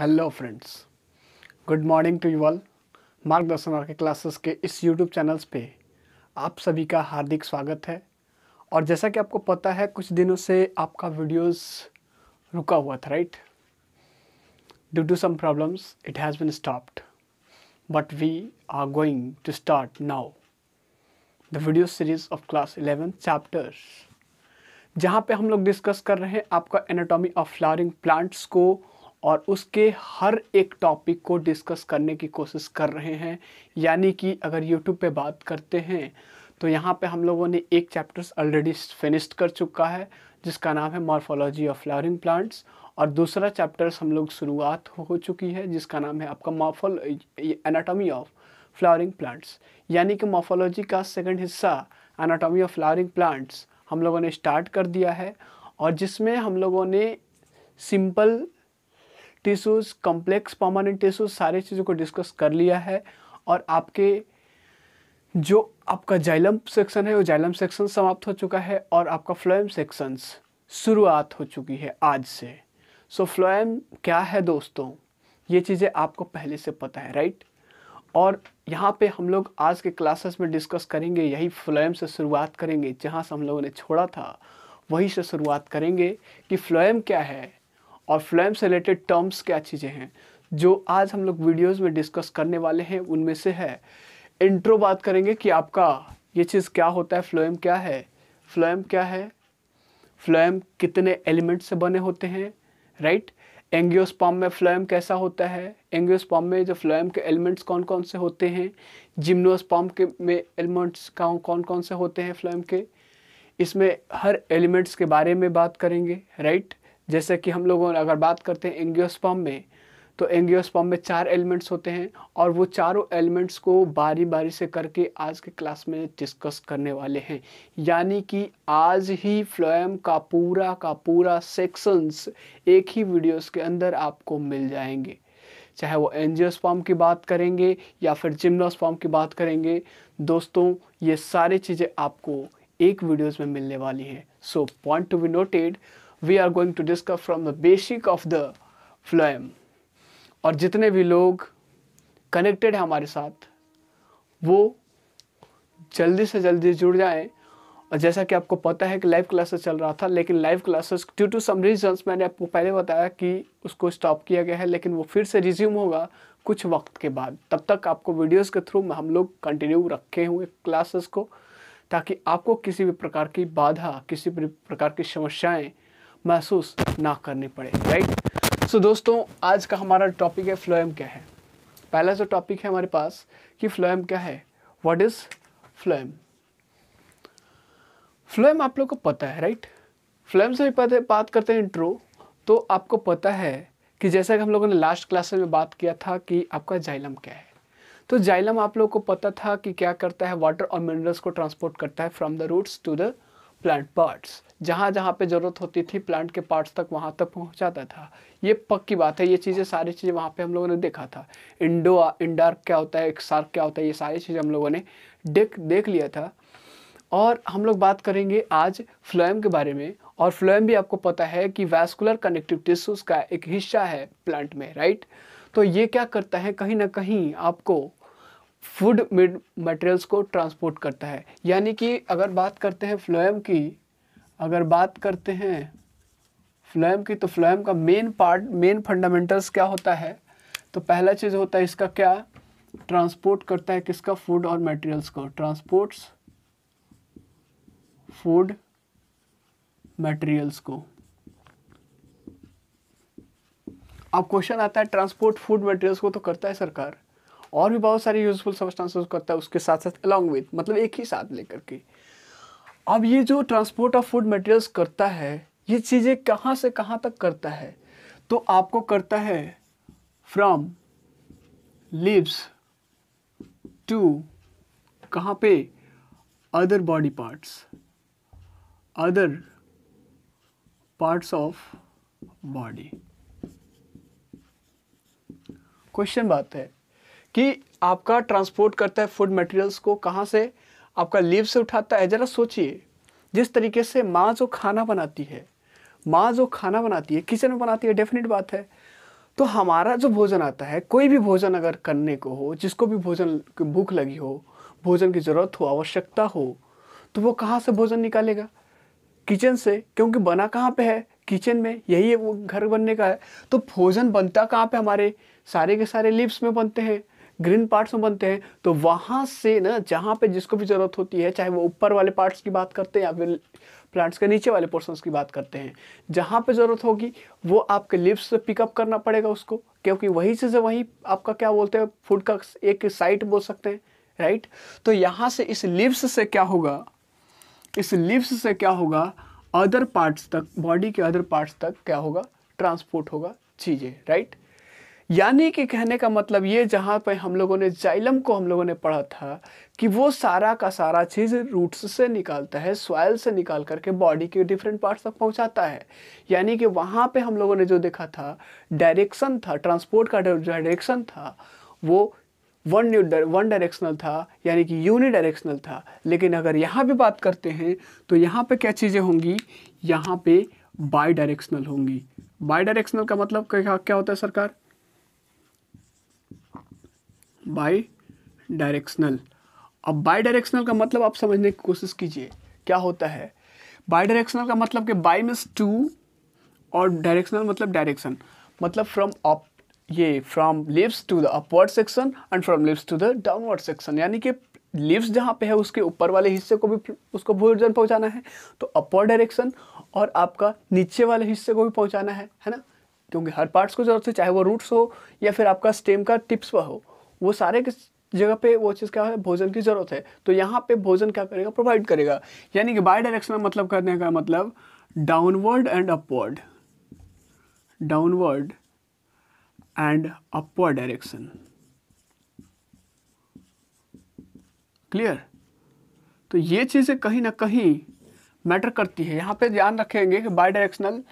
Hello friends good morning to you all Margdarshan के classes के इस यूट्यूब चैनल्स पे आप सभी का हार्दिक स्वागत है और जैसा कि आपको पता है कुछ दिनों से आपका वीडियोस रुका हुआ था right due to some problems it has been stopped but we are going to start now the video series of class eleven chapters जहाँ पे हम लोग डिस्कस कर रहे हैं आपका एनाटॉमी ऑफ फ्लावरिंग प्लांट्स को और उसके हर एक टॉपिक को डिस्कस करने की कोशिश कर रहे हैं यानी कि अगर यूट्यूब पे बात करते हैं तो यहाँ पे हम लोगों ने एक चैप्टर्स ऑलरेडी फिनिश्ड कर चुका है जिसका नाम है मॉर्फोलॉजी ऑफ फ्लावरिंग प्लांट्स और दूसरा चैप्टर्स हम लोग शुरुआत हो चुकी है जिसका नाम है आपका morphology anatomy of flowering plants यानी कि मॉफोलॉजी का सेकंड हिस्सा एनाटॉमी ऑफ फ्लावरिंग प्लांट्स हम लोगों ने स्टार्ट कर दिया है और जिसमें हम लोगों ने simple tissues complex permanent tissues सारे चीज़ों को डिस्कस कर लिया है और आपके जो आपका जाइलम सेक्शन है वो जाइलम सेक्शन समाप्त हो चुका है और आपका फ्लोएम सेक्शंस शुरुआत हो चुकी है आज से सो so, फ्लोएम क्या है दोस्तों ये चीज़ें आपको पहले से पता है राइट और यहाँ पे हम लोग आज के क्लासेस में डिस्कस करेंगे यही फ्लोएम से शुरुआत करेंगे जहाँ से हम लोगों ने छोड़ा था वहीं से शुरुआत करेंगे कि फ्लोएम क्या है और फ्लेम से रिलेटेड टर्म्स क्या चीज़ें हैं जो आज हम लोग वीडियोस में डिस्कस करने वाले हैं उनमें से है इंट्रो बात करेंगे कि आपका ये चीज़ क्या होता है फ्लोएम क्या है फ्लोएम क्या है फ्लोएम कितने एलिमेंट से बने होते हैं राइट एंगियोस्पाम में फ्लोएम कैसा होता है एंगियोस्पाम में जो फ्लोएम के एलिमेंट्स कौन कौन से होते हैं जिम्नोस्पाम के में एलिमेंट्स कौन कौन कौन से होते हैं फ्लोएम के इसमें हर एलिमेंट्स के बारे में बात करेंगे राइट जैसे कि हम लोगों अगर बात करते हैं एंगियोस्पम में तो एंगियोस्पम में चार एलिमेंट्स होते हैं और वो चारों एलिमेंट्स को बारी बारी से करके आज के क्लास में डिस्कस करने वाले हैं यानी कि आज ही फ्लोएम का पूरा का पूरा सेक्शंस एक ही वीडियोस के अंदर आपको मिल जाएंगे चाहे वो एंजियोस्पम की बात करेंगे या फिर जिम्नोस्पम की बात करेंगे दोस्तों ये सारी चीज़ें आपको एक वीडियोज़ में मिलने वाली हैं so point to be noted we are going to discuss from the basic of the phloem और जितने भी लोग कनेक्टेड हैं हमारे साथ वो जल्दी से जल्दी जुड़ जाएं और जैसा कि आपको पता है कि लाइव क्लासेस चल रहा था लेकिन live classes due to some reasons मैंने आपको पहले बताया कि उसको स्टॉप किया गया है लेकिन वो फिर से रिज्यूम होगा कुछ वक्त के बाद तब तक आपको वीडियोस के थ्रू हम लोग कंटिन्यू रखे हुए क्लासेस को ताकि आपको किसी भी प्रकार की बाधा किसी भी प्रकार की समस्याएं महसूस ना करनी पड़े राइट सो दोस्तों आज का हमारा टॉपिक है फ्लोएम क्या है पहला जो टॉपिक है हमारे पास कि फ्लोएम क्या है व्हाट इज़ फ्लोएम फ्लोएम आप लोग को पता है राइट फ्लोएम से भी पता बात करते हैं इंट्रो तो आपको पता है कि जैसा कि हम लोगों ने लास्ट क्लास में बात किया था कि आपका जाइलम क्या है तो जाइलम आप लोगों को पता था कि क्या करता है वाटर और मिनरल्स को ट्रांसपोर्ट करता है from the roots to the plant parts जहाँ जहाँ पे ज़रूरत होती थी प्लांट के पार्ट्स तक वहाँ तक पहुँचाता था ये पक्की बात है ये चीज़ें सारी चीज़ें वहाँ पे हम लोगों ने देखा था इंडो इंडार्क क्या होता है एक सार्क क्या होता है ये सारी चीज़ें हम लोगों ने देख देख लिया था और हम लोग बात करेंगे आज फ्लोएम के बारे में और फ्लोएम भी आपको पता है कि वैस्कुलर कनेक्टिव टिश्यूज़ का एक हिस्सा है प्लांट में राइट तो ये क्या करता है कहीं ना कहीं आपको फूड मिड मटेरियल्स को ट्रांसपोर्ट करता है यानी कि अगर बात करते हैं फ्लोएम की अगर बात करते हैं फ्लोएम की तो फ्लोएम का मेन पार्ट मेन फंडामेंटल्स क्या होता है तो पहला चीज़ होता है इसका क्या ट्रांसपोर्ट करता है किसका फूड और मटेरियल्स को ट्रांसपोर्ट्स फूड मटेरियल्स को अब क्वेश्चन आता है ट्रांसपोर्ट फूड मटेरियल्स को तो करता है सरकार और भी बहुत सारे यूजफुल सब्सटेंसेस करता है उसके साथ साथ अलॉन्ग विथ मतलब एक ही साथ लेकर के अब ये जो ट्रांसपोर्ट ऑफ फूड मटेरियल्स करता है ये चीज़ें कहाँ से कहाँ तक करता है तो आपको करता है फ्रॉम लिप्स टू कहाँ पे other body parts other parts of body question बात है कि आपका ट्रांसपोर्ट करता है फूड मटेरियल्स को कहाँ से आपका लीव से उठाता है ज़रा सोचिए जिस तरीके से माँ जो खाना बनाती है माँ जो खाना बनाती है किचन में बनाती है डेफिनेट बात है तो हमारा जो भोजन आता है कोई भी भोजन अगर करने को हो जिसको भी भोजन भूख लगी हो भोजन की ज़रूरत हो आवश्यकता हो तो वो कहाँ से भोजन निकालेगा किचन से क्योंकि बना कहाँ पे है किचन में यही है वो घर बनने का है तो भोजन बनता कहाँ पे हमारे सारे के सारे लिप्स में बनते हैं ग्रीन पार्ट्स में बनते हैं तो वहाँ से ना जहाँ पे जिसको भी ज़रूरत होती है चाहे वो ऊपर वाले पार्ट्स की बात करते हैं या फिर प्लांट्स के नीचे वाले पोर्सन्स की बात करते हैं जहाँ पे ज़रूरत होगी वो आपके लिप्स से पिकअप करना पड़ेगा उसको क्योंकि वही से वही आपका क्या बोलते हैं फूड का एक साइट बोल सकते हैं राइट तो यहाँ से इस लिप्स से क्या होगा इस लिप्स से क्या होगा अदर पार्ट्स तक बॉडी के अदर पार्ट्स तक क्या होगा ट्रांसपोर्ट होगा चीज़ें राइट यानी कि कहने का मतलब ये जहाँ पे हम लोगों ने जाइलम को हम लोगों ने पढ़ा था कि वो सारा का सारा चीज़ रूट्स से निकालता है सॉयल से निकाल करके बॉडी के डिफरेंट पार्ट्स तक पहुंचाता है यानी कि वहाँ पे हम लोगों ने जो देखा था डायरेक्शन था ट्रांसपोर्ट का डायरेक्शन था वो वन वन डायरेक्शनल था यानी कि यूनि डायरेक्शनल था लेकिन अगर यहाँ पर बात करते हैं तो यहाँ पे क्या चीज़ें होंगी यहाँ पे बाई डायरेक्शनल होंगी बाई डायरेक्शनल का मतलब क्या क्या होता है सरकार बाई डायरेक्शनल अब बाई डायरेक्शनल का मतलब आप समझने की कोशिश कीजिए क्या होता है बाई डायरेक्शनल का मतलब कि बाई मीन्स टू और डायरेक्शनल मतलब डायरेक्शन मतलब फ्रॉम अप ये from leaves to the upward section and from leaves to the downward section यानी कि लिप्स जहाँ पे है उसके ऊपर वाले हिस्से को भी उसको भोजन पहुँचाना है तो अपवर्ड डायरेक्शन और आपका नीचे वाले हिस्से को भी पहुँचाना है है ना क्योंकि हर पार्ट्स को जरूरत है चाहे वो रूट्स हो या फिर आपका स्टेम का टिप्स हो वो सारे किस जगह पे वो चीज़ क्या है भोजन की ज़रूरत है तो यहाँ पे भोजन क्या करेगा प्रोवाइड करेगा यानी कि बाई डायरेक्शनल मतलब करने का मतलब downward and upward downward and upward direction clear तो ये चीज़ें कहीं ना कहीं मैटर करती है यहाँ पे ध्यान रखेंगे कि बाई डायरेक्शनल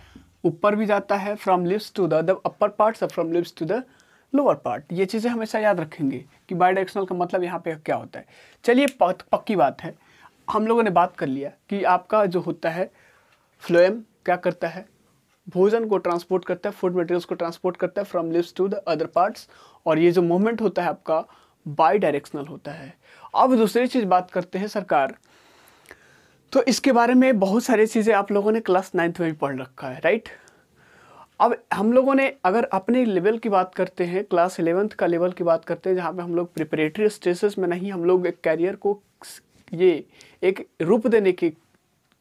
ऊपर भी जाता है from leaves to the upper parts from leaves to the lower part ये चीज़ें हमेशा याद रखेंगे कि डायरेक्शनल का मतलब यहाँ पे क्या होता है चलिए पक्की बात है हम लोगों ने बात कर लिया कि आपका जो होता है फ्लोएम क्या करता है भोजन को ट्रांसपोर्ट करता है फूड मटेरियल्स को ट्रांसपोर्ट करता है from leaves to the other parts और ये जो मूवमेंट होता है आपका बाई डायरेक्शनल होता है अब दूसरी चीज़ बात करते हैं सरकार तो इसके बारे में बहुत सारी चीज़ें आप लोगों ने क्लास नाइन्थ में भी पढ़ रखा है राइट अब हम लोगों ने अगर अपने लेवल की बात करते हैं क्लास एलेवेंथ का लेवल की बात करते हैं जहाँ पे हम लोग प्रिपरेटरी स्टेजेस में नहीं हम लोग एक कैरियर को ये एक रूप देने की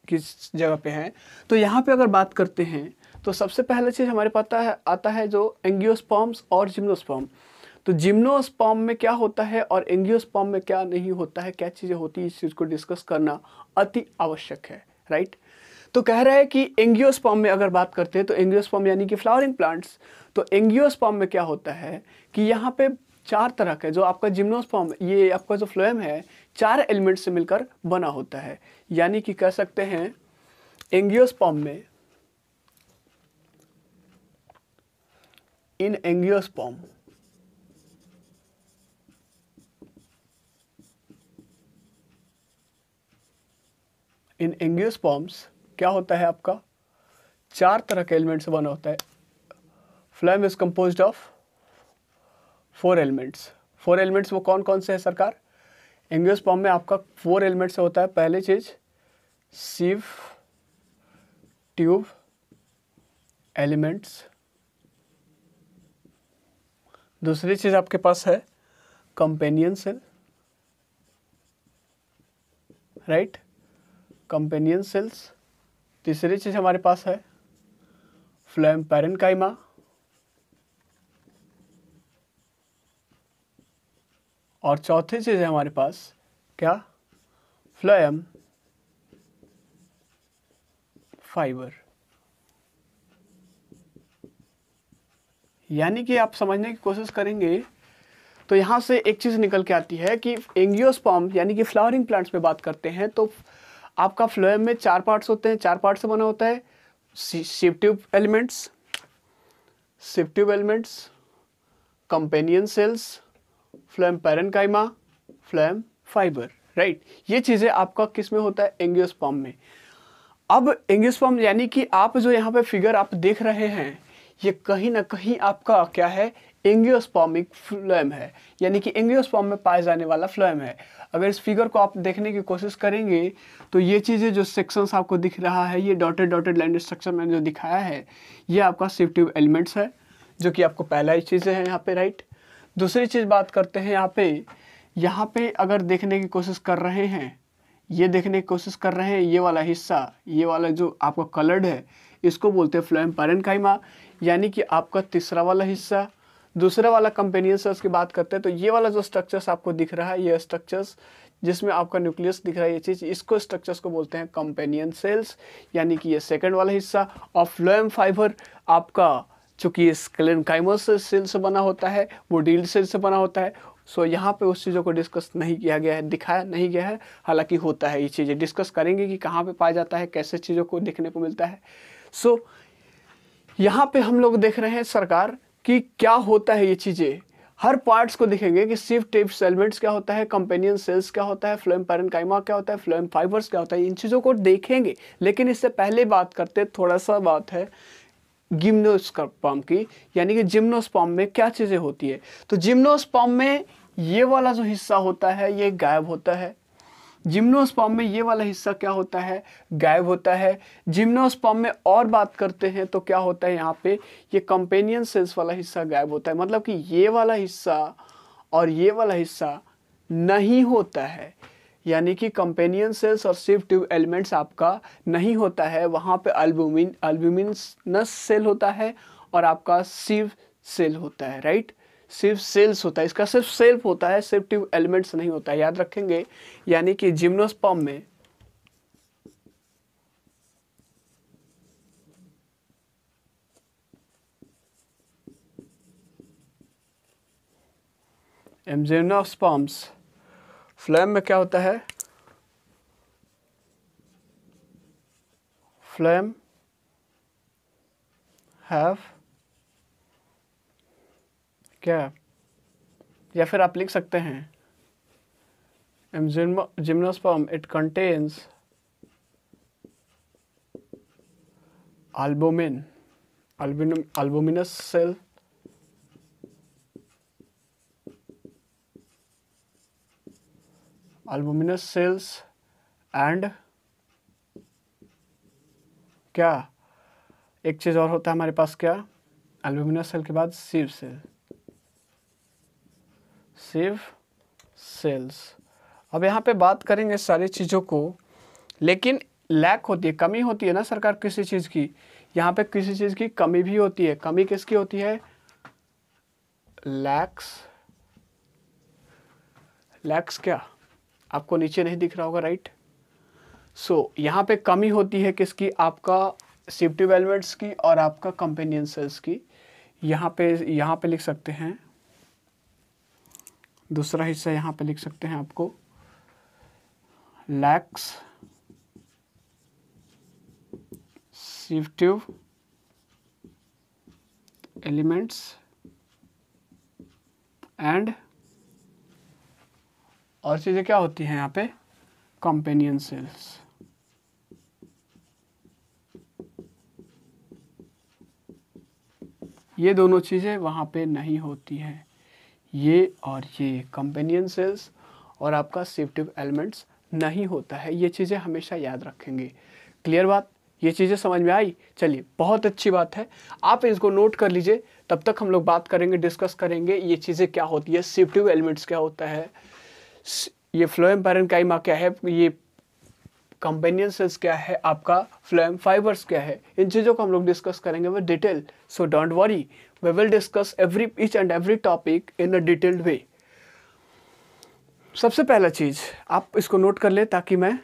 किस जगह पे हैं तो यहाँ पे अगर बात करते हैं तो सबसे पहला चीज़ हमारे पता है आता है जो एंगियोस्पॉम्स और जिम्नोस्पॉम तो जिम्नोस्पॉम में क्या होता है और एंगियोस्पॉम में क्या नहीं होता है क्या चीज़ें होती है इस चीज़ को डिस्कस करना अति आवश्यक है राइट right? तो कह रहा है कि एंगियोस्पॉम में अगर बात करते हैं तो एंगियोस्पॉम यानी कि फ्लावरिंग प्लांट्स तो एंगियोस्पॉम में क्या होता है कि यहाँ पे चार तरह के जो आपका जिम्नोस्पॉम ये आपका जो फ्लोएम है चार एलिमेंट से मिलकर बना होता है यानी कि कह सकते हैं एंगियोस्पॉम में इन एंगियोस्पॉम in angiosperms क्या होता है आपका चार तरह के एलिमेंट से बना होता है phloem is compose of four elements four elements वो कौन कौन से हैं सरकार इंग्लिश फॉर्म में आपका फोर एलिमेंट से होता है पहले चीज सीव ट्यूब एलिमेंट्स दूसरी चीज आपके पास है companion cell right companion cells तीसरी चीज़ हमारे पास है फ्लैम काइमा और चौथी चीज़ है हमारे पास क्या फ्लैम फाइबर यानी कि आप समझने की कोशिश करेंगे तो यहां से एक चीज़ निकल के आती है कि एंगियोस्पॉम्प यानी कि फ्लावरिंग प्लांट्स में बात करते हैं तो आपका फ्लोएम में चार पार्ट्स होते हैं चार पार्ट से बना होता है sieve tube elements sieve tube elements companion cells phloem parenchyma phloem fibre right ये चीज़ें आपका किस में होता है एंगियोस्पॉम में अब एंगियोस्पॉम यानी कि आप जो यहाँ पे फिगर आप देख रहे हैं ये कहीं ना कहीं आपका क्या है एंगियोस्पॉमिक फ्लोएम है यानी कि एंगियोस्पॉम में पाया जाने वाला फ्लोएम है अगर इस फिगर को आप देखने की कोशिश करेंगे तो ये चीज़ें जो सेक्शंस आपको दिख रहा है ये डॉटेड डॉटेड लाइन स्ट्रक्चर में जो दिखाया है ये आपका सिफ्टिव एलिमेंट्स है जो कि आपको पहला ही चीज़ें हैं यहाँ पे राइट दूसरी चीज़ बात करते हैं यहाँ पे यहाँ पे अगर देखने की कोशिश कर रहे हैं ये देखने की कोशिश कर रहे हैं ये वाला हिस्सा ये वाला जो आपका कलर्ड है इसको बोलते हैं फ्लोएम पैरन यानी कि आपका तीसरा वाला हिस्सा दूसरा वाला कंपेनियन सेल्स की बात करते हैं तो ये वाला जो स्ट्रक्चर्स आपको दिख रहा है ये स्ट्रक्चर्स जिसमें आपका न्यूक्लियस दिख रहा है ये चीज़ इसको स्ट्रक्चर्स को बोलते हैं कंपेनियन सेल्स यानी कि ये सेकेंड वाला हिस्सा ऑफ लोएम फाइबर आपका चूंकि स्क्लेनकाइमस सेल से बना होता है वो डील सेल से बना होता है सो so, यहाँ पे उस चीज़ों को डिस्कस नहीं किया गया है दिखाया नहीं गया है हालांकि होता है ये चीज़ें डिस्कस करेंगे कि कहाँ पे पाया जाता है कैसे चीज़ों को देखने को मिलता है सो so, यहाँ पे हम लोग देख रहे हैं सरकार कि क्या होता है ये चीज़ें हर पार्ट्स को देखेंगे कि सिर्फ टेप सेलमेंट्स क्या होता है कंपेनियन सेल्स क्या होता है फ्लोएम पैरनकाइमा क्या होता है फ्लोएम फाइबर्स क्या होता है इन चीज़ों को देखेंगे लेकिन इससे पहले बात करते थोड़ा सा बात है गिम्नोस्पर्म की यानी कि जिम्नोस्पॉम में क्या चीज़ें होती है तो जिम्नोस्पॉम में ये वाला जो हिस्सा होता है ये गायब होता है जिम्नोस्पॉम में ये वाला हिस्सा क्या होता है गायब होता है जिम्नोस्पॉम में और बात करते हैं तो क्या होता है यहाँ पे ये कंपेनियन सेल्स वाला हिस्सा गायब होता है मतलब कि ये वाला हिस्सा और ये वाला हिस्सा नहीं होता है यानी कि कंपेनियन सेल्स और सिर्फ ट्यूब एलिमेंट्स आपका नहीं होता है वहाँ पर अल्बुमिन अल्बुमिनस सेल होता है और आपका सिव सेल होता है राइट सिर्फ सेल्स होता है इसका सिर्फ सेल्फ होता है सिर्फ ट्यूब एलिमेंट्स नहीं होता है याद रखेंगे यानी कि जिम्नोस्पम में एमजेनोस्पम्स फ्लैम में क्या होता है फ्लैम हैव क्या या फिर आप लिख सकते हैं um it contains albumin albumin cell albuminous cells and क्या एक चीज और होता है हमारे पास क्या एल्बोमिनस सेल के बाद सीव सेल सेव सेल्स अब यहाँ पे बात करेंगे सारी चीज़ों को लेकिन लैक होती है कमी होती है ना सरकार किसी चीज़ की यहाँ पे किसी चीज़ की कमी भी होती है कमी किसकी होती है लैक्स लैक्स क्या आपको नीचे नहीं दिख रहा होगा राइट सो so, यहाँ पे कमी होती है किसकी आपका सेफ्टी वेलमेट्स की और आपका कंपेनियन सेल्स की यहाँ पे यहाँ पे लिख सकते हैं दूसरा हिस्सा यहाँ पे लिख सकते हैं आपको लैक्स सिफ्टिव एलिमेंट्स एंड और चीज़ें क्या होती हैं यहाँ पे कंपेनियन सेल्स ये दोनों चीज़ें वहाँ पे नहीं होती हैं ये और ये कंपेनियन सेल्स और आपका सेफ्टिव एलिमेंट्स नहीं होता है ये चीज़ें हमेशा याद रखेंगे क्लियर बात ये चीज़ें समझ में आई चलिए बहुत अच्छी बात है आप इसको नोट कर लीजिए तब तक हम लोग बात करेंगे डिस्कस करेंगे ये चीज़ें क्या होती है सेफ्टिव एलिमेंट्स क्या होता है ये फ्लोएम पेरेंकाइमा क्या है ये कंपेनियन सेल्स क्या है आपका फ्लोएम फाइबर्स क्या है इन चीज़ों को हम लोग डिस्कस करेंगे with detail so don't worry we will discuss every each and every topic in a detailed way सबसे पहला चीज आप इसको नोट कर ले ताकि मैं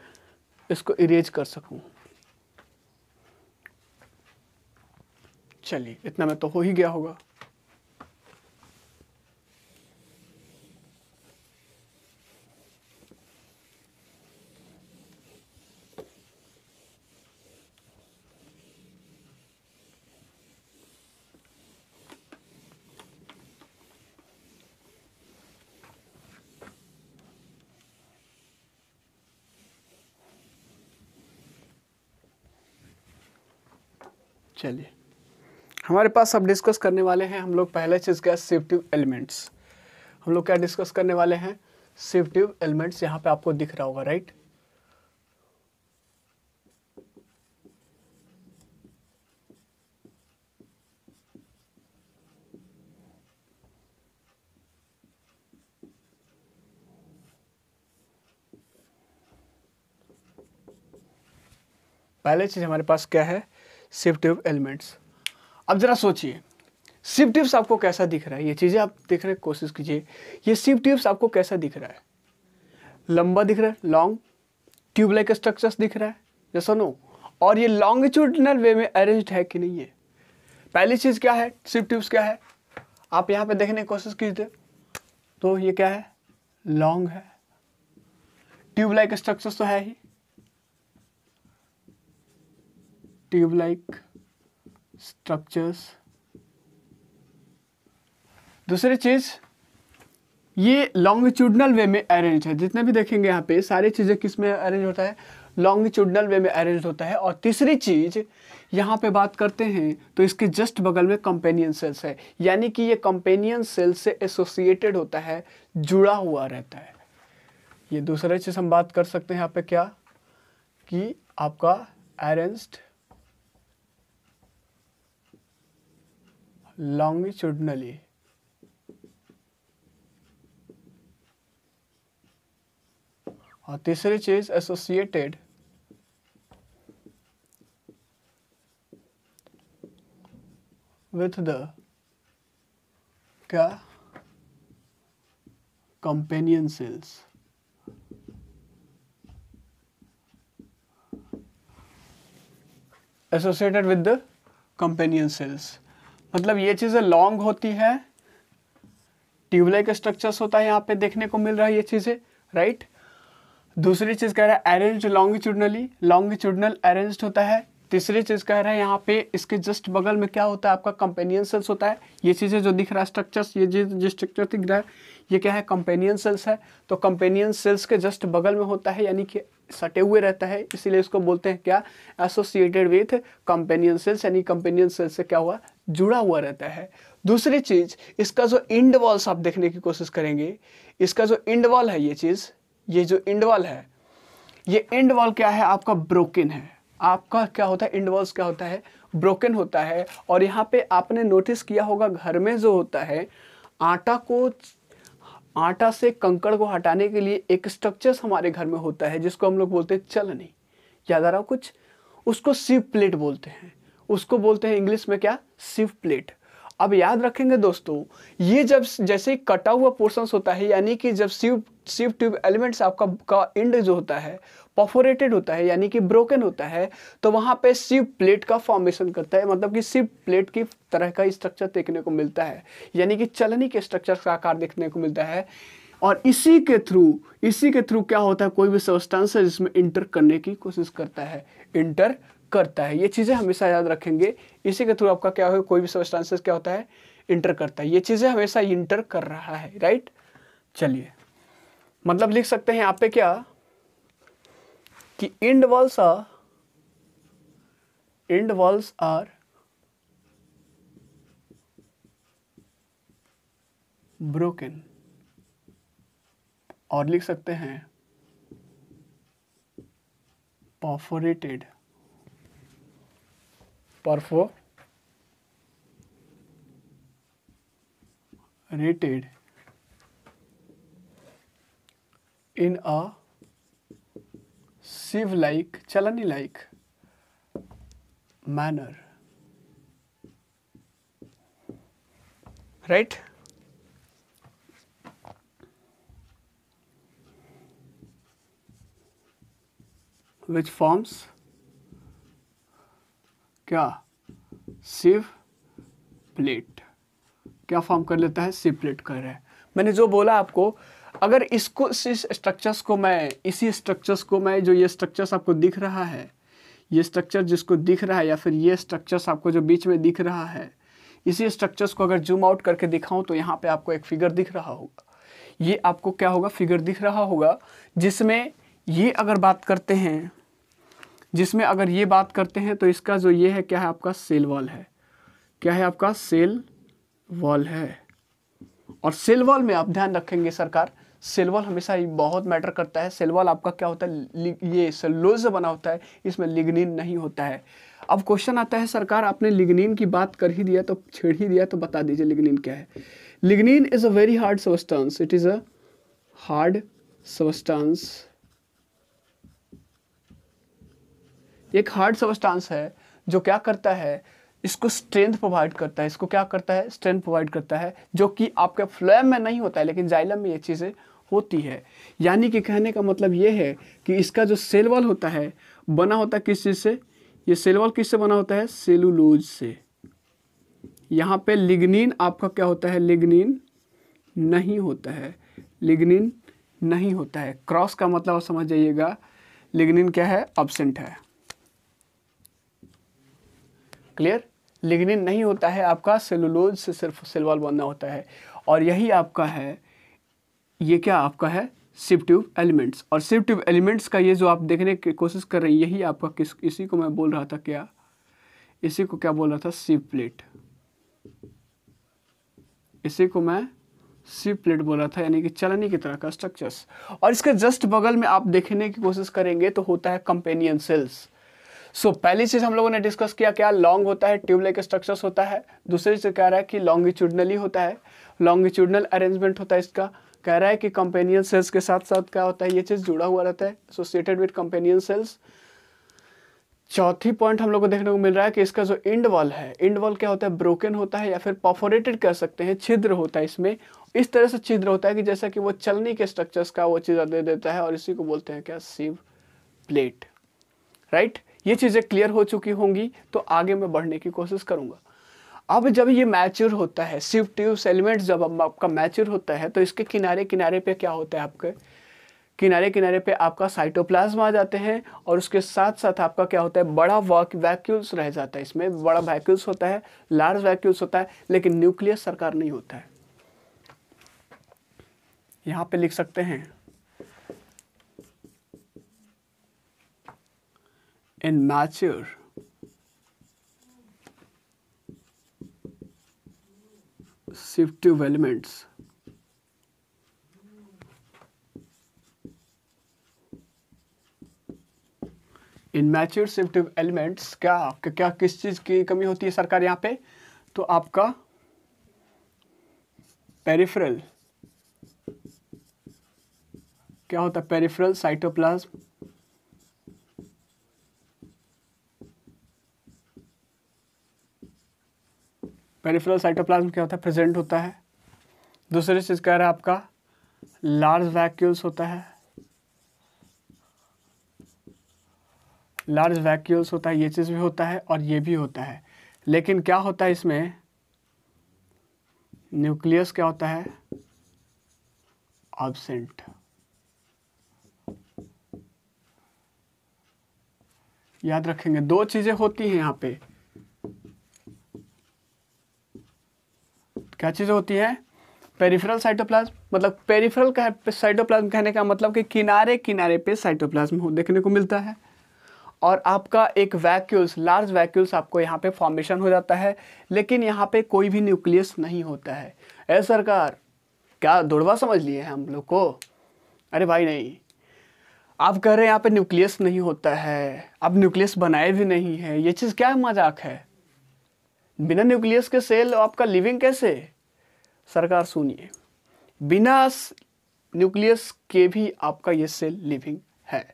इसको इरेज कर सकूं चलिए इतना में तो हो ही गया होगा चलिए हमारे पास अब डिस्कस करने वाले हैं हम लोग पहले चीज़ क्या सेफ्टिव एलिमेंट्स हम लोग क्या डिस्कस करने वाले हैं सेफ्टिव एलिमेंट्स यहाँ पे आपको दिख रहा होगा राइट पहले चीज़ हमारे पास क्या है सिफ्टिव ट्यूब एलिमेंट्स अब ज़रा सोचिए शिव ट्यूब्स आपको कैसा दिख रहा है ये चीज़ें आप देखने की कोशिश कीजिए ये शिव ट्यूब्स आपको कैसा दिख रहा है लंबा दिख रहा है लॉन्ग ट्यूब लाइक स्ट्रक्चर्स दिख रहा है जैसा नो और ये लॉन्गिट्यूडनल वे में अरेंज है कि नहीं है पहली चीज़ क्या है सिप ट्यूब्स क्या है आप यहाँ पे देखने की कोशिश कीजिए तो ये क्या है लॉन्ग है ट्यूबलाइक स्ट्रक्चर्स तो है ही tube-like structures दूसरी चीज़ ये लॉन्गिट्यूडनल वे में अरेंज है जितने भी देखेंगे यहाँ पे सारी चीज़ें किस में अरेंज होता है लॉन्गिट्यूडनल वे में अरेंज होता है और तीसरी चीज़ यहाँ पे बात करते हैं तो इसके जस्ट बगल में कंपेनियन सेल्स है यानी कि ये कंपेनियन सेल्स से एसोसिएटेड होता है जुड़ा हुआ रहता है ये दूसरा चीज़ हम बात कर सकते हैं यहाँ पे क्या कि आपका अरेंज्ड longitudinally और तीसरी चीज एसोसिएटेड विथ द क्या companion cells associated with the companion cells मतलब ये चीज़ें लॉन्ग होती है ट्यूबलाइक स्ट्रक्चर्स होता है यहाँ पे देखने को मिल रहा है ये चीज़ें राइट दूसरी चीज़ कह रहा है अरेंज लॉन्गिट्यूडनली लॉन्गिट्यूडनल अरेंज होता है तीसरी चीज़ कह रहा है यहाँ पे इसके जस्ट बगल में क्या होता है आपका कंपेनियन सेल्स होता है ये चीज़ें जो दिख रहा है स्ट्रक्चर्स ये जो स्ट्रक्चर दिख रहा है ये क्या है कंपेनियन सेल्स है तो कंपेनियन सेल्स के जस्ट बगल में होता है यानी कि सटे हुए रहता है इसीलिए इसको बोलते हैं क्या एसोसिएटेड विथ कंपेनियन सेल्स यानी कंपेनियन सेल्स से क्या हुआ जुड़ा हुआ रहता है दूसरी चीज़ इसका जो इंड वॉल्स आप देखने की कोशिश करेंगे इसका जो इंड वॉल है ये चीज़ ये जो इंड वॉल है ये इंड वॉल क्या है आपका ब्रोकन है आपका क्या होता है इंड वॉल्स क्या होता है ब्रोकन होता है और यहाँ पे आपने नोटिस किया होगा घर में जो होता है आटा को आटा से कंकड़ को हटाने के लिए एक स्ट्रक्चर हमारे घर में होता है जिसको हम लोग बोलते हैं चलनी याद आ रहा कुछ उसको सीप प्लेट बोलते हैं उसको बोलते हैं इंग्लिश में क्या सिव प्लेट अब याद रखेंगे दोस्तों ये जब जैसे कटा हुआ पोर्शंस होता है यानी कि जब सिव सिव ट्यूब एलिमेंट्स आपका का एंड जो होता है पॉफोरेटेड होता है यानी कि ब्रोकन होता है तो वहाँ पे सिव प्लेट का फॉर्मेशन करता है मतलब कि सिव प्लेट की तरह का स्ट्रक्चर देखने को मिलता है यानी कि चलनी के स्ट्रक्चर का आकार देखने को मिलता है और इसी के थ्रू इसी के थ्रू क्या होता है कोई भी सबस्टांस है जिसमें इंटर करने की कोशिश करता है इंटर करता है ये चीज़ें हमेशा याद रखेंगे इसी के थ्रू आपका क्या होगा कोई भी सबस्टांसेस क्या होता है इंटर करता है ये चीज़ें हमेशा इंटर कर रहा है राइट चलिए मतलब लिख सकते हैं आप पे क्या कि end walls are end walls are broken और लिख सकते हैं पॉफोरेटेड perforated in a sieve like chalani like manner right which forms क्या सिव प्लेट क्या फॉर्म कर लेता है सिव प्लेट कर रहा है मैंने जो बोला आपको अगर इसको इस स्ट्रक्चर्स को मैं इसी स्ट्रक्चर्स को मैं जो ये स्ट्रक्चर्स आपको दिख रहा है ये स्ट्रक्चर जिसको दिख रहा है या फिर ये स्ट्रक्चर्स आपको जो बीच में दिख रहा है इसी स्ट्रक्चर्स को अगर जूम आउट करके दिखाऊं तो यहाँ पे आपको एक फिगर दिख रहा होगा ये आपको क्या होगा फिगर दिख रहा होगा जिसमें ये अगर बात करते हैं जिसमें अगर ये बात करते हैं तो इसका जो ये है क्या है आपका सेल वॉल है क्या है आपका सेल वॉल है और सेल वॉल में आप ध्यान रखेंगे सरकार सेल वॉल हमेशा ही बहुत मैटर करता है सेल वॉल आपका क्या होता है ये सेलोज बना होता है इसमें लिग्निन नहीं होता है अब क्वेश्चन आता है सरकार आपने लिग्निन की बात कर ही दिया तो छेड़ ही दिया तो बता दीजिए लिग्निन क्या है lignin is a very hard substance it is a hard substance एक हार्ड सबस्टांस है जो क्या करता है इसको स्ट्रेंथ प्रोवाइड करता है इसको क्या करता है स्ट्रेंथ प्रोवाइड करता है जो कि आपके फ्लैम में नहीं होता है लेकिन जाइलम में ये चीज़ें होती है यानी कि कहने का मतलब ये है कि इसका जो सेलवल होता है बना होता है किस चीज़ से ये सेलवल किस से बना होता है सेलुलोज से यहाँ पे लिग्निन आपका क्या होता है लिग्निन नहीं होता है लिग्निन नहीं होता है क्रॉस का मतलब समझ जाइएगा लिग्निन क्या है अबसेंट है क्लियर लिग्निन नहीं होता है आपका सेलुलोज से सिर्फ सेलवाल बनना होता है और यही आपका है ये क्या आपका है सिप ट्यूब एलिमेंट्स और सिप ट्यूब एलिमेंट्स का ये जो आप देखने की कोशिश कर रहे हैं यही आपका किस इसी को मैं बोल रहा था क्या इसी को क्या बोल रहा था सिप प्लेट इसी को मैं सिप प्लेट बोला था यानी कि चलनी की तरह का स्ट्रक्चर्स और इसके जस्ट बगल में आप देखने की कोशिश करेंगे तो होता है कंपेनियन सेल्स सो so, पहली चीज़ हम लोगों ने डिस्कस किया क्या लॉन्ग होता है ट्यूब लाइक स्ट्रक्चर्स होता है दूसरी चीज़ कह रहा है कि लॉन्गिट्यूडनली होता है लॉन्गिट्यूडनल अरेंजमेंट होता है इसका कह रहा है कि कंपेनियन सेल्स के साथ साथ क्या होता है ये चीज़ जुड़ा हुआ रहता है एसोसिएटेड विथ कंपेनियन सेल्स चौथी पॉइंट हम लोग को देखने को मिल रहा है कि इसका जो इंड वॉल है इंड वॉल क्या होता है ब्रोकन होता है या फिर पॉफोरेटेड कर सकते हैं छिद्र होता है इसमें इस तरह से छिद्र होता है कि जैसा कि वो चलनी के स्ट्रक्चर्स का वो चीज़ दे देता है और इसी को बोलते हैं क्या सीव प्लेट राइट right? ये चीज़ें क्लियर हो चुकी होंगी तो आगे मैं बढ़ने की कोशिश करूँगा अब जब ये मैच्योर होता है सिर्फ ट्यूब्स एलिमेंट्स जब आपका मैच्योर होता है तो इसके किनारे किनारे पे क्या होता है आपके किनारे किनारे पे आपका साइटोप्लाज्म आ जाते हैं और उसके साथ साथ आपका क्या होता है बड़ा वैक्यूल्स रह जाता है इसमें बड़ा वैक्यूल्स होता है लार्ज वैक्यूल्स होता है लेकिन न्यूक्लियस सरकार नहीं होता है यहाँ पे लिख सकते हैं and mature. to elements. In mature सिफ्टिव एलिमेंट्स क्या आपके क्या किस चीज़ की कमी होती है सरकार यहाँ पे तो आपका पेरिफ्रल क्या होता है पेरिफ्रल साइटोप्लाज्म पेरिफेरल साइटोप्लाज्म क्या होता है प्रेजेंट होता है दूसरी चीज़ कह रहा है आपका लार्ज वैक्यूल्स होता है लार्ज वैक्यूल्स होता है ये चीज़ भी होता है और ये भी होता है लेकिन क्या होता है इसमें न्यूक्लियस क्या होता है एबसेंट याद रखेंगे दो चीज़ें होती हैं यहां पे क्या चीज़ होती है पेरिफेरल साइटोप्लाज्म मतलब पेरिफेरल का साइटोप्लाज्म कहने का मतलब कि किनारे किनारे पे साइटोप्लाज्म देखने को मिलता है और आपका एक वैक्यूल्स लार्ज वैक्यूल्स आपको यहाँ पे फॉर्मेशन हो जाता है लेकिन यहाँ पे कोई भी न्यूक्लियस नहीं होता है ए सरकार क्या दुड़वा समझ लिए हैं हम लोग को अरे भाई नहीं आप कह रहे हैं यहाँ पे न्यूक्लियस नहीं होता है अब न्यूक्लियस बनाए भी नहीं है ये चीज़ क्या मजाक है बिना न्यूक्लियस के सेल आपका लिविंग कैसे सरकार सुनिए बिना न्यूक्लियस के भी आपका ये सेल लिविंग है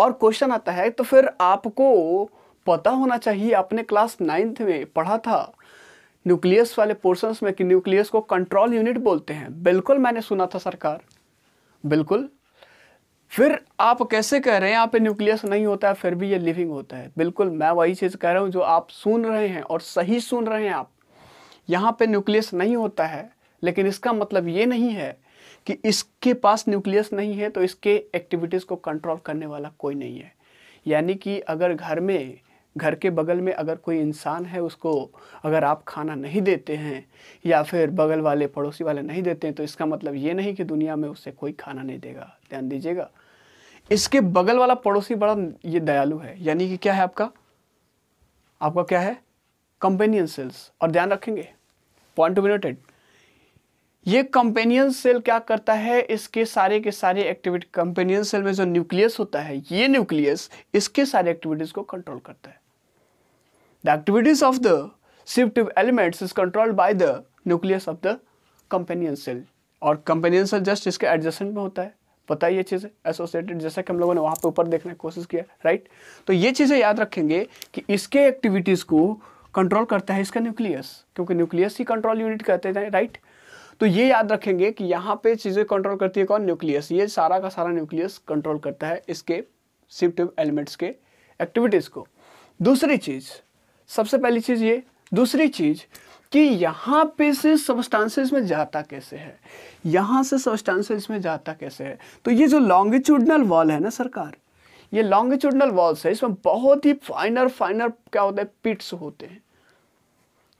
और क्वेश्चन आता है तो फिर आपको पता होना चाहिए आपने क्लास नाइन्थ में पढ़ा था न्यूक्लियस वाले पोर्शंस में कि न्यूक्लियस को कंट्रोल यूनिट बोलते हैं बिल्कुल मैंने सुना था सरकार बिल्कुल फिर आप कैसे कह रहे हैं यहाँ पे न्यूक्लियस नहीं होता है फिर भी ये लिविंग होता है बिल्कुल मैं वही चीज़ कह रहा हूँ जो आप सुन रहे हैं और सही सुन रहे हैं आप यहाँ पे न्यूक्लियस नहीं होता है लेकिन इसका मतलब ये नहीं है कि इसके पास न्यूक्लियस नहीं है तो इसके एक्टिविटीज़ को कंट्रोल करने वाला कोई नहीं है यानी कि अगर घर में घर के बगल में अगर कोई इंसान है उसको अगर आप खाना नहीं देते हैं या फिर बगल वाले पड़ोसी वाले नहीं देते हैं तो इसका मतलब ये नहीं कि दुनिया में उससे कोई खाना नहीं देगा ध्यान दीजिएगा इसके बगल वाला पड़ोसी बड़ा ये दयालु है यानी कि क्या है आपका आपका क्या है कंपेनियन सेल्स और ध्यान रखेंगे पॉइंट टू बी नोटेड ये कंपेनियन सेल क्या करता है इसके सारे के सारे एक्टिविटी कंपेनियन सेल में जो न्यूक्लियस होता है ये न्यूक्लियस इसके सारे एक्टिविटीज को कंट्रोल करता है द एक्टिविटीज ऑफ द शिफ्टिव elements is controlled by the nucleus of the companion cell और कंपेनियन सेल जस्ट इसके एडजस्टमेंट में होता है पता है ये चीज़ एसोसिएटेड जैसा कि हम लोगों ने वहाँ पे ऊपर देखने की कोशिश किया राइट तो ये चीज़ें याद रखेंगे कि इसके एक्टिविटीज़ को कंट्रोल करता है इसका न्यूक्लियस क्योंकि न्यूक्लियस ही कंट्रोल यूनिट कहते थे राइट तो ये याद रखेंगे कि यहाँ पे चीज़ें कंट्रोल करती है कौन न्यूक्लियस ये सारा का सारा न्यूक्लियस कंट्रोल करता है इसके शिफ्टिव एलिमेंट्स के एक्टिविटीज़ को दूसरी चीज़ सबसे पहली चीज़ ये दूसरी चीज़ कि यहाँ पे से सबस्टांसेस में जाता कैसे है यहाँ से सबस्टांसेस में जाता कैसे है तो ये जो लॉन्गिट्यूडनल वॉल है ना सरकार ये लॉन्गिट्यूडनल वॉल्स है इसमें बहुत ही फाइनर फाइनर क्या होता है पिट्स होते हैं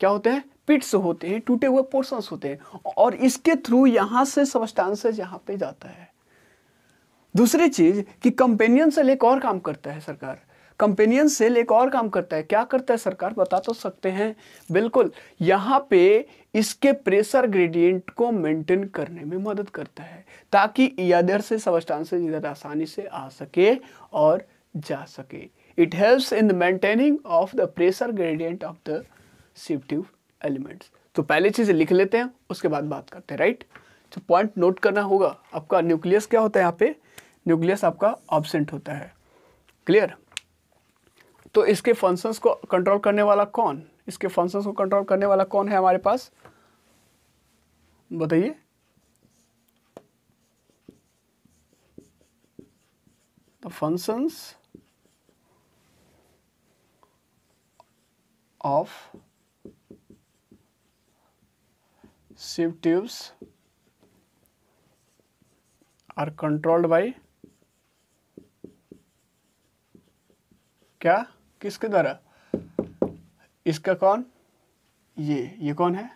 क्या होते हैं पिट्स होते हैं टूटे हुए पोर्शंस होते हैं और इसके थ्रू यहां से सबस्टांसेस यहां पे जाता है दूसरी चीज कि कंपेनियन सेल एक और काम करता है सरकार कंपेनियन सेल एक और काम करता है क्या करता है सरकार बता तो सकते हैं बिल्कुल यहां पे इसके प्रेशर ग्रेडियंट को मेंटेन करने में मदद करता है ताकि अदर से से इधर आसानी से आ सके और जा सके it helps in the maintaining of the pressure gradient of the सिफ्टिव एलिमेंट्स तो पहले चीज़ें लिख लेते हैं उसके बाद बात करते हैं राइट तो पॉइंट नोट करना होगा आपका न्यूक्लियस क्या होता है यहाँ पे न्यूक्लियस आपका ऑब्सेंट होता है क्लियर तो इसके फंक्शंस को कंट्रोल करने वाला कौन इसके फंक्शंस को कंट्रोल करने वाला कौन है हमारे पास बताइए the functions of sieve tubes are controlled by क्या किसके द्वारा इसका कौन ये ये कौन है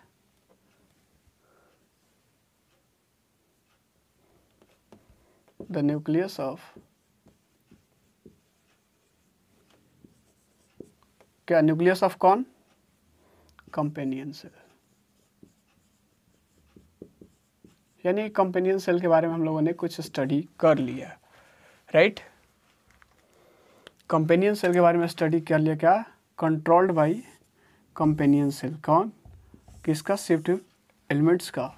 the nucleus of क्या न्यूक्लियस ऑफ कौन कंपेनियन सेल यानी कंपेनियन सेल के बारे में हम लोगों ने कुछ स्टडी कर लिया राइट कंपेनियन सेल के बारे में स्टडी कर लिया क्या कंट्रोल्ड बाय कंपेनियन सेल कौन किसका सिफ्ट एलिमेंट्स का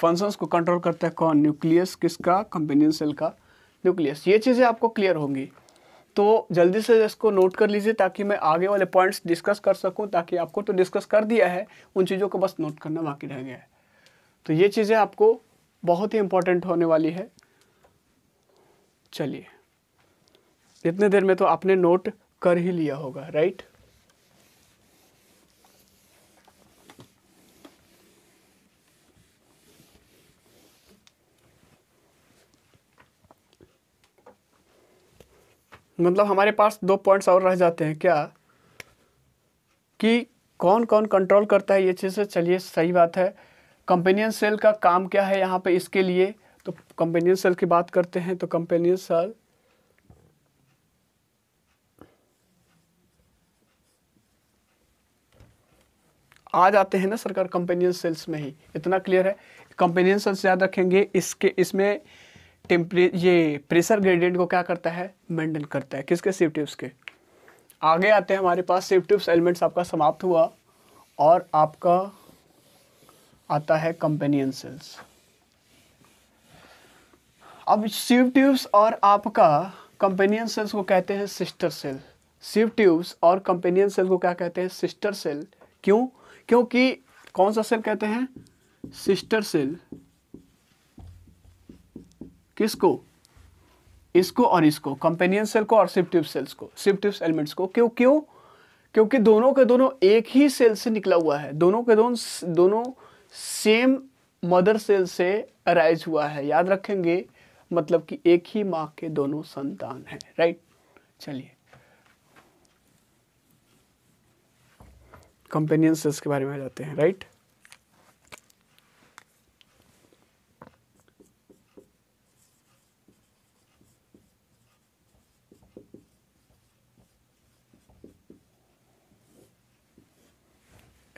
फंक्शंस को कंट्रोल करता है कौन न्यूक्लियस किसका कंपेनियन सेल का न्यूक्लियस ये चीज़ें आपको क्लियर होंगी तो जल्दी से इसको नोट कर लीजिए ताकि मैं आगे वाले पॉइंट्स डिस्कस कर सकूँ ताकि आपको तो डिस्कस कर दिया है उन चीज़ों को बस नोट करना बाकी रह गया है तो ये चीज़ें आपको बहुत ही इम्पोर्टेंट होने वाली है चलिए इतने देर में तो आपने नोट कर ही लिया होगा राइट मतलब हमारे पास दो पॉइंट्स और रह जाते हैं क्या कि कौन कौन कंट्रोल करता है ये चीज़ से चलिए सही बात है कंपेनियन सेल का काम क्या है यहाँ पे इसके लिए तो कंपेनियन सेल की बात करते हैं तो कंपेनियन सेल आ जाते हैं ना सरकार कंपेनियन सेल्स में ही इतना क्लियर है कंपेनियन सेल्स याद रखेंगे इसके इसमें टेम्परे ये प्रेशर ग्रेडियंट को क्या करता है मेंटेन करता है किसके सेफ टिप्स के आगे आते हैं हमारे पास सेफ टिप्स एलिमेंट्स आपका समाप्त हुआ और आपका आता है कंपेनियन सेल्स अब सीव ट्यूब्स और आपका कंपेनियन सेल्स को कहते हैं सिस्टर सेल सीव ट्यूब्स और कंपेनियन सेल को क्या कहते हैं सिस्टर सेल क्यों क्योंकि कौन सा सेल कहते हैं सिस्टर सेल किसको इसको और इसको कंपेनियन सेल को और सिप्टिव सेल्स को सिप्टिव एलिमेंट्स को क्यों क्यों क्योंकि दोनों के दोनों एक ही सेल से निकला हुआ है दोनों के दोनों दोनों सेम मदर सेल से अराइज हुआ है याद रखेंगे मतलब कि एक ही माँ के दोनों संतान हैं राइट चलिए कंपेनियन सेल्स के बारे में जाते हैं राइट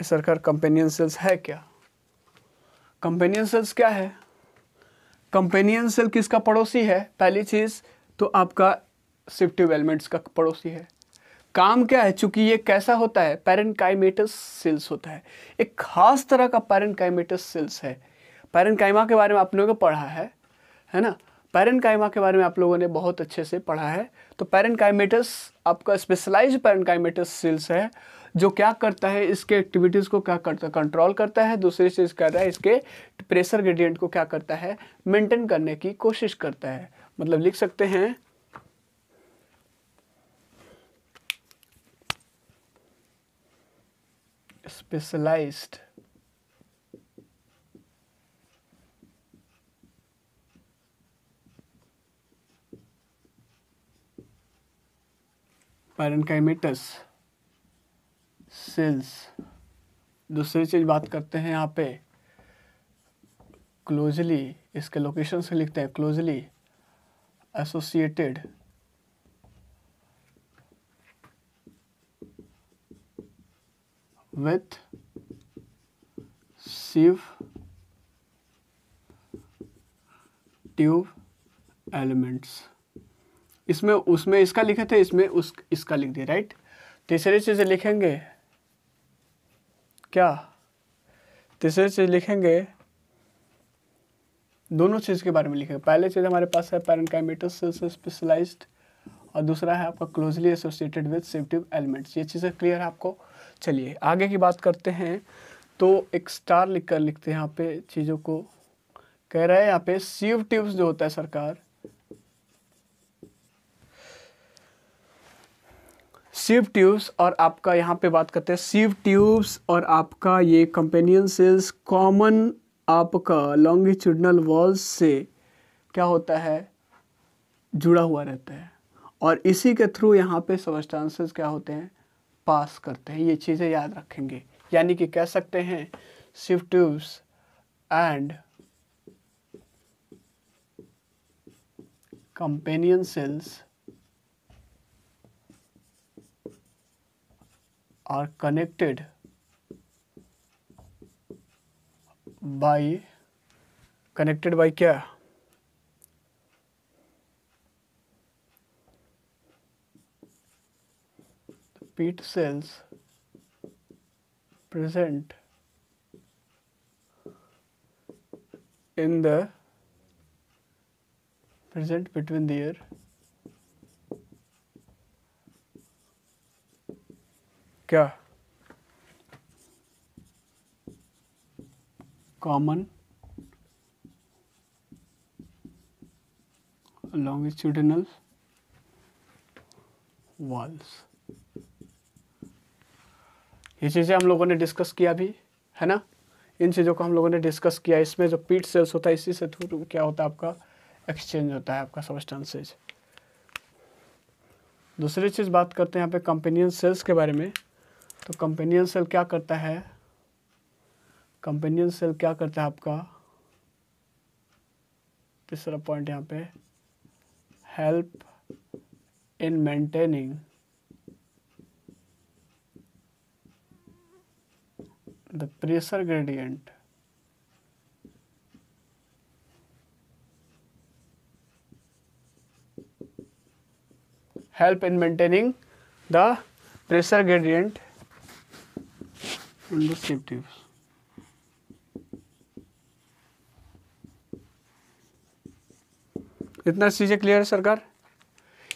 सरकार कंपेनियन सेल्स है क्या कंपेनियन सेल्स क्या है कंपेनियन सेल किसका पड़ोसी है पहली चीज़ तो आपका सिफ्टिव एलिमेंट्स का पड़ोसी है काम क्या है चूंकि ये कैसा होता है पैरन सेल्स होता है एक खास तरह का पैरन सेल्स है पैरन के बारे में आप लोगों ने पढ़ा है है ना पैरन के बारे में आप लोगों ने बहुत अच्छे से पढ़ा है तो पैरन आपका स्पेशलाइज पैरन सेल्स है जो क्या करता है इसके एक्टिविटीज़ को क्या करता है कंट्रोल करता है दूसरी चीज़ कर रहा है इसके प्रेशर ग्रेडियंट को क्या करता है मेंटेन करने की कोशिश करता है मतलब लिख सकते हैं specialized parenchymatous सेल्स दूसरी चीज़ बात करते हैं यहाँ पे क्लोजली इसके लोकेशन से लिखते हैं closely associated with sieve tube elements इसमें उसमें इसका लिखे थे इसमें उस इसका लिख दिया राइट तीसरी चीज़ें लिखेंगे क्या तीसरी चीज़ लिखेंगे दोनों चीज़ के बारे में लिखेंगे पहले चीज़ हमारे पास है पैरेंकाइमेटस से स्पेशलाइज और दूसरा है आपका क्लोजली एसोसिएटेड विद सेफ्टिव एलिमेंट्स ये चीज़ें क्लियर है आपको चलिए आगे की बात करते हैं तो एक स्टार लिख कर लिखते हैं यहाँ पे चीज़ों को कह रहा है यहाँ पे सीव ट्यूब्स जो होता है सरकार सीव ट्यूब्स और आपका यहाँ पे बात करते हैं सीव ट्यूब्स और आपका ये कंपेनियन सेल्स कॉमन आपका लॉन्गिट्यूडनल वॉल्स से क्या होता है जुड़ा हुआ रहता है और इसी के थ्रू यहाँ पे सबस्टांसेस क्या होते हैं पास करते हैं ये चीज़ें याद रखेंगे यानी कि कह सकते हैं sieve tubes and companion cells are connected by connected by क्या pit cells present in the present between the air क्या कॉमन लॉन्गिट्यूडनल वॉल्स ये चीज़ें हम लोगों ने डिस्कस किया भी है ना इन चीज़ों को हम लोगों ने डिस्कस किया इसमें जो पीट सेल्स होता है इसी से थ्रू क्या होता है आपका एक्सचेंज होता है आपका सबस्टांसेज दूसरी चीज़ बात करते हैं यहाँ पे कंपेनियन सेल्स के बारे में तो कंपेनियन सेल क्या करता है कंपेनियन सेल क्या करता है आपका तीसरा पॉइंट यहाँ पे help in maintaining the pressure gradient help in maintaining the pressure gradient and the same tips इतना चीज़ें क्लियर है सरकार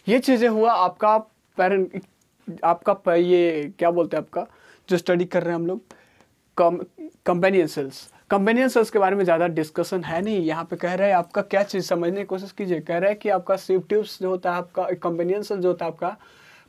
ये चीज़ें हुआ आपका पेरेंट आपका ये क्या बोलते हैं आपका जो स्टडी कर रहे हैं हम लोग come companion cells companion cells के बारे में ज़्यादा डिस्कशन है नहीं यहाँ पे कह रहे हैं आपका क्या चीज़ समझने की कोशिश कीजिए कह रहे हैं कि आपका सीव ट्यूब्स जो होता है आपका कंपेनियन सेल्स जो होता है आपका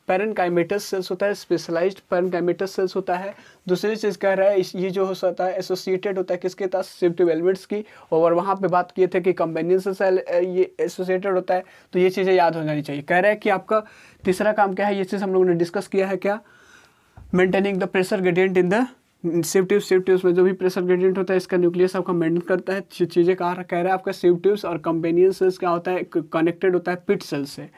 पैरनकाइमेटस सेल्स होता है स्पेशलाइज्ड पैरनकाइमेटस सेल्स होता है दूसरी चीज़ कह रहा है ये जो होता है एसोसिएटेड होता है किसके साथ सिफ्ट वेलवेट्स की और वहाँ पे बात किए थे कि कंपेनियन सेल ये एसोसिएटेड होता है तो ये चीज़ें याद हो जानी चाहिए कह रहा है कि आपका तीसरा काम क्या है ये चीज़ हम लोगों ने डिस्कस किया है क्या maintaining the pressure gradient in the sieve tube tubes में जो भी प्रेशर ग्रेडियंट होता है इसका न्यूक्लियस आपका मेंटेन करता है चीज़ें कहा कह रहा है आपका सेव ट्यूब्स और कंपेनियन सेल्स क्या होता है कनेक्टेड होता है पिट सेल्स से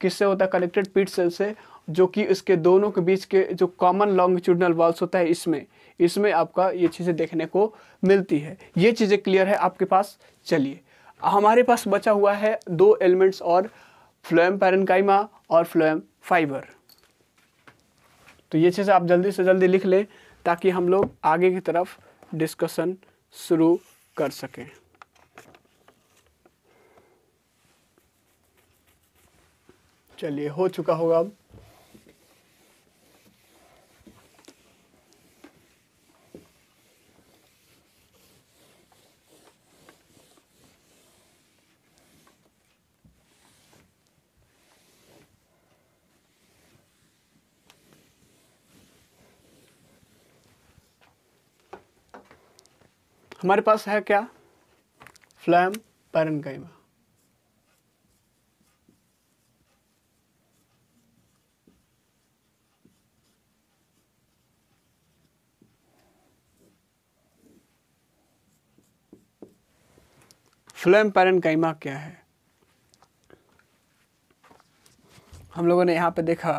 किससे होता है कनेक्टेड पीट सेल से जो कि इसके दोनों के बीच के जो कॉमन लॉन्गिट्यूडनल वॉल्स होता है इसमें इसमें आपका ये चीज़ें देखने को मिलती है ये चीज़ें क्लियर है आपके पास चलिए हमारे पास बचा हुआ है दो एलिमेंट्स और फ्लोएम पैरनकाइमा और फ्लोएम फाइबर तो ये चीज़ें आप जल्दी से जल्दी लिख लें ताकि हम लोग आगे की तरफ डिस्कशन शुरू कर सकें चलिए हो चुका होगा अब हमारे पास है क्या फ्लैम पैरनकाइमा फ्लेम पैरेन्काइमा क्या है हम लोगों ने यहाँ पे देखा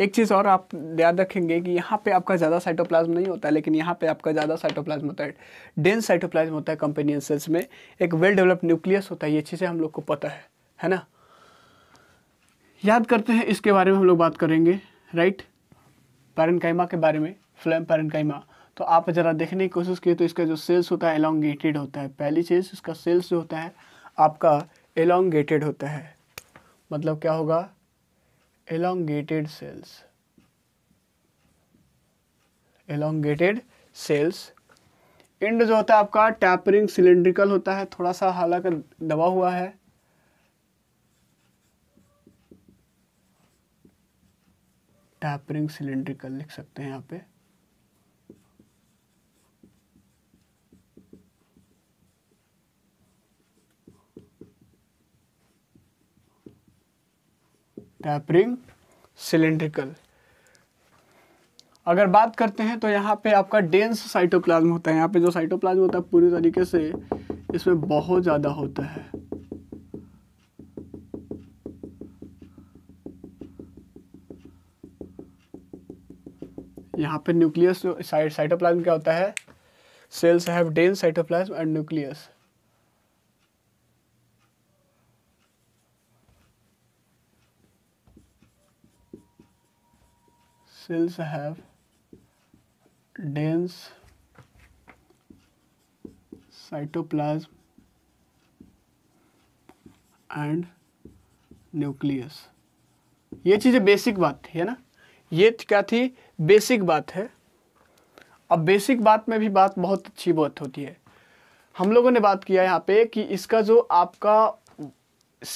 एक चीज़ और आप याद रखेंगे कि यहाँ पे आपका ज़्यादा साइटोप्लाज्म नहीं होता है लेकिन यहाँ पे आपका ज़्यादा साइटोप्लाज्म होता है डेंस साइटोप्लाज्म होता है कंपेनियन सेल्स में एक वेल डेवलप्ड न्यूक्लियस होता है ये चीज़ें हम लोग को पता है है ना याद करते हैं इसके बारे में हम लोग बात करेंगे राइट पैरनकाइमा के बारे में फ्लैम पैरनकाइमा तो आप ज़रा देखने की कोशिश की तो इसका जो सेल्स होता है एलोंगेटेड होता है पहली चीज़ इसका सेल्स जो होता है आपका एलोंगेटेड होता है मतलब क्या होगा elongated cells elongated cells and जो होता है आपका टैपरिंग सिलेंड्रिकल होता है थोड़ा सा हालांकि दबा हुआ है टैपरिंग सिलेंड्रिकल लिख सकते हैं यहाँ पे टैपरिंग सिलेंड्रिकल अगर बात करते हैं तो यहाँ पे आपका डेंस साइटोप्लाज्म होता है यहाँ पे जो साइटोप्लाज्म होता है पूरी तरीके से इसमें बहुत ज़्यादा होता है यहाँ पे न्यूक्लियस साइटोप्लाज्म क्या होता है cells have dense cytoplasm and nucleus cells have dense cytoplasm and nucleus ये चीज़ें बेसिक बात थी है ना ये क्या थी बेसिक बात है अब बेसिक बात में भी बात बहुत अच्छी बात होती है हम लोगों ने बात किया यहाँ पे कि इसका जो आपका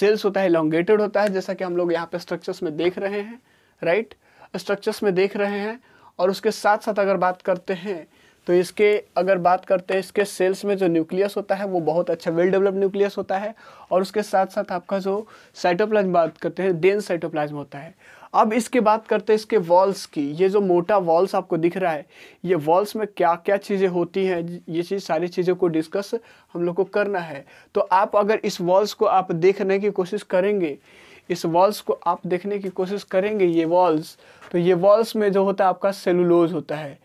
सेल्स होता है लॉन्गेटेड होता है जैसा कि हम लोग यहाँ पे स्ट्रक्चर्स में देख रहे हैं राइट स्ट्रक्चर्स में देख रहे हैं और उसके साथ साथ अगर बात करते हैं तो इसके अगर बात करते हैं इसके सेल्स में जो न्यूक्लियस होता है वो बहुत अच्छा वेल डेवलप्ड न्यूक्लियस होता है और उसके साथ साथ आपका जो साइटोप्लाज्म बात करते हैं डेंस साइटोप्लाज्म होता है अब इसके बात करते हैं इसके वॉल्स की ये जो मोटा वॉल्स आपको दिख रहा है ये वॉल्स में क्या क्या चीज़ें होती हैं ये चीज़ सारी चीज़ों को डिस्कस हम लोग को करना है तो आप अगर इस वॉल्स को आप देखने की कोशिश करेंगे इस वॉल्स को आप देखने की कोशिश करेंगे ये वॉल्स तो ये वॉल्स में जो होता है आपका सेलुलोज होता है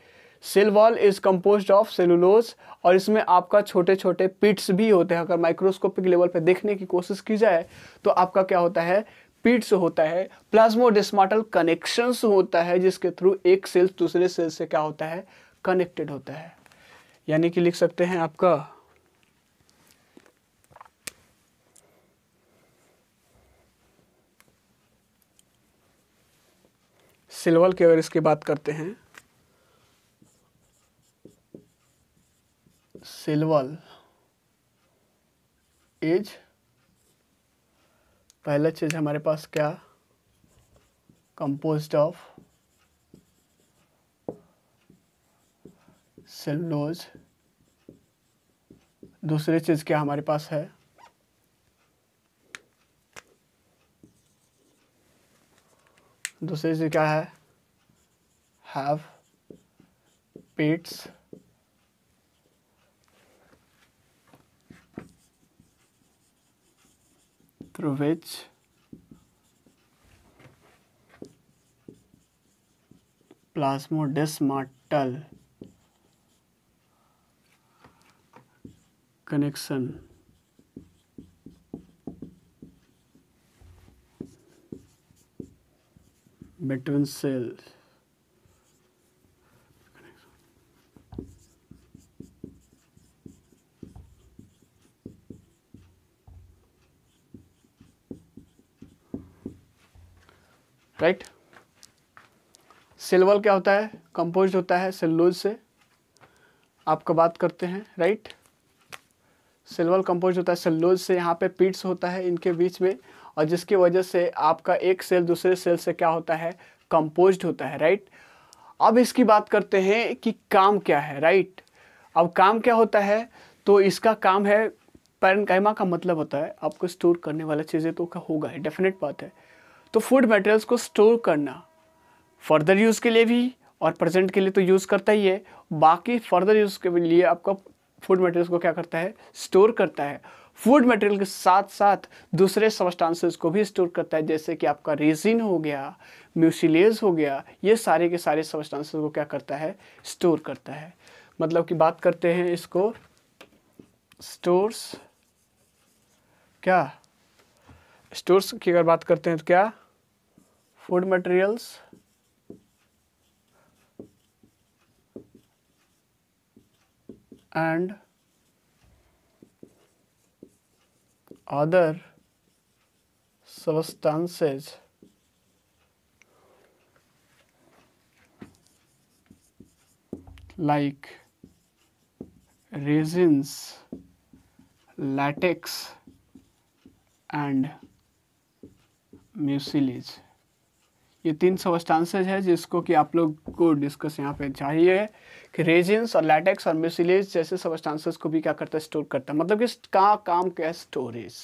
cell wall is compose of cellulose और इसमें आपका छोटे छोटे पिट्स भी होते हैं अगर माइक्रोस्कोपिक लेवल पर देखने की कोशिश की जाए तो आपका क्या होता है पिट्स होता है प्लाज्मोडेस्माटल कनेक्शंस होता है जिसके थ्रू एक सेल दूसरे सेल से क्या होता है कनेक्टेड होता है यानी कि लिख सकते हैं आपका सिल्वर की अगर इसकी बात करते हैं सिल्वल इज पहला चीज हमारे पास क्या कंपोज्ड ऑफ सेलुलोज दूसरी चीज़ क्या हमारे पास है दूसरी चीज क्या है have pits through which plasmodesmatal connection between cells right right? Cell wall क्या होता है कंपोज होता है सेलुलोज से आपका बात करते हैं राइट right? सेलवल कंपोज होता है सेलुलोज से यहाँ पे पीट्स होता है इनके बीच में और जिसकी वजह से आपका एक सेल दूसरे सेल से क्या होता है कंपोज होता है राइट अब इसकी बात करते हैं कि काम क्या है राइट अब काम क्या होता है तो इसका काम है कैमा का मतलब होता है आपको स्टोर करने वाला चीज़ें तो होगा ही डेफिनेट बात है तो फूड मटेरियल्स को स्टोर करना फर्दर यूज़ के लिए भी और प्रेजेंट के लिए तो यूज़ करता ही है बाकी फर्दर यूज़ के लिए आपका फूड मटेरियल्स को क्या करता है स्टोर करता है फूड मटेरियल के साथ साथ दूसरे सबस्टांसेस को भी स्टोर करता है जैसे कि आपका रेजिन हो गया म्यूसिलेज हो गया ये सारे के सारे सबस्टांसेस को क्या करता है स्टोर करता है मतलब कि बात करते हैं इसको स्टोर्स क्या स्टोर्स की अगर बात करते हैं तो क्या food materials and other substances like resins, latex and mucilage ये तीन सबस्टांसेज है जिसको कि आप लोग को डिस्कस यहाँ पे चाहिए रेजेंस और लैटेक्स और मिसिलेज जैसे सबस्टांसेस को भी क्या करता है स्टोर करता है मतलब कि का काम क्या है स्टोरेज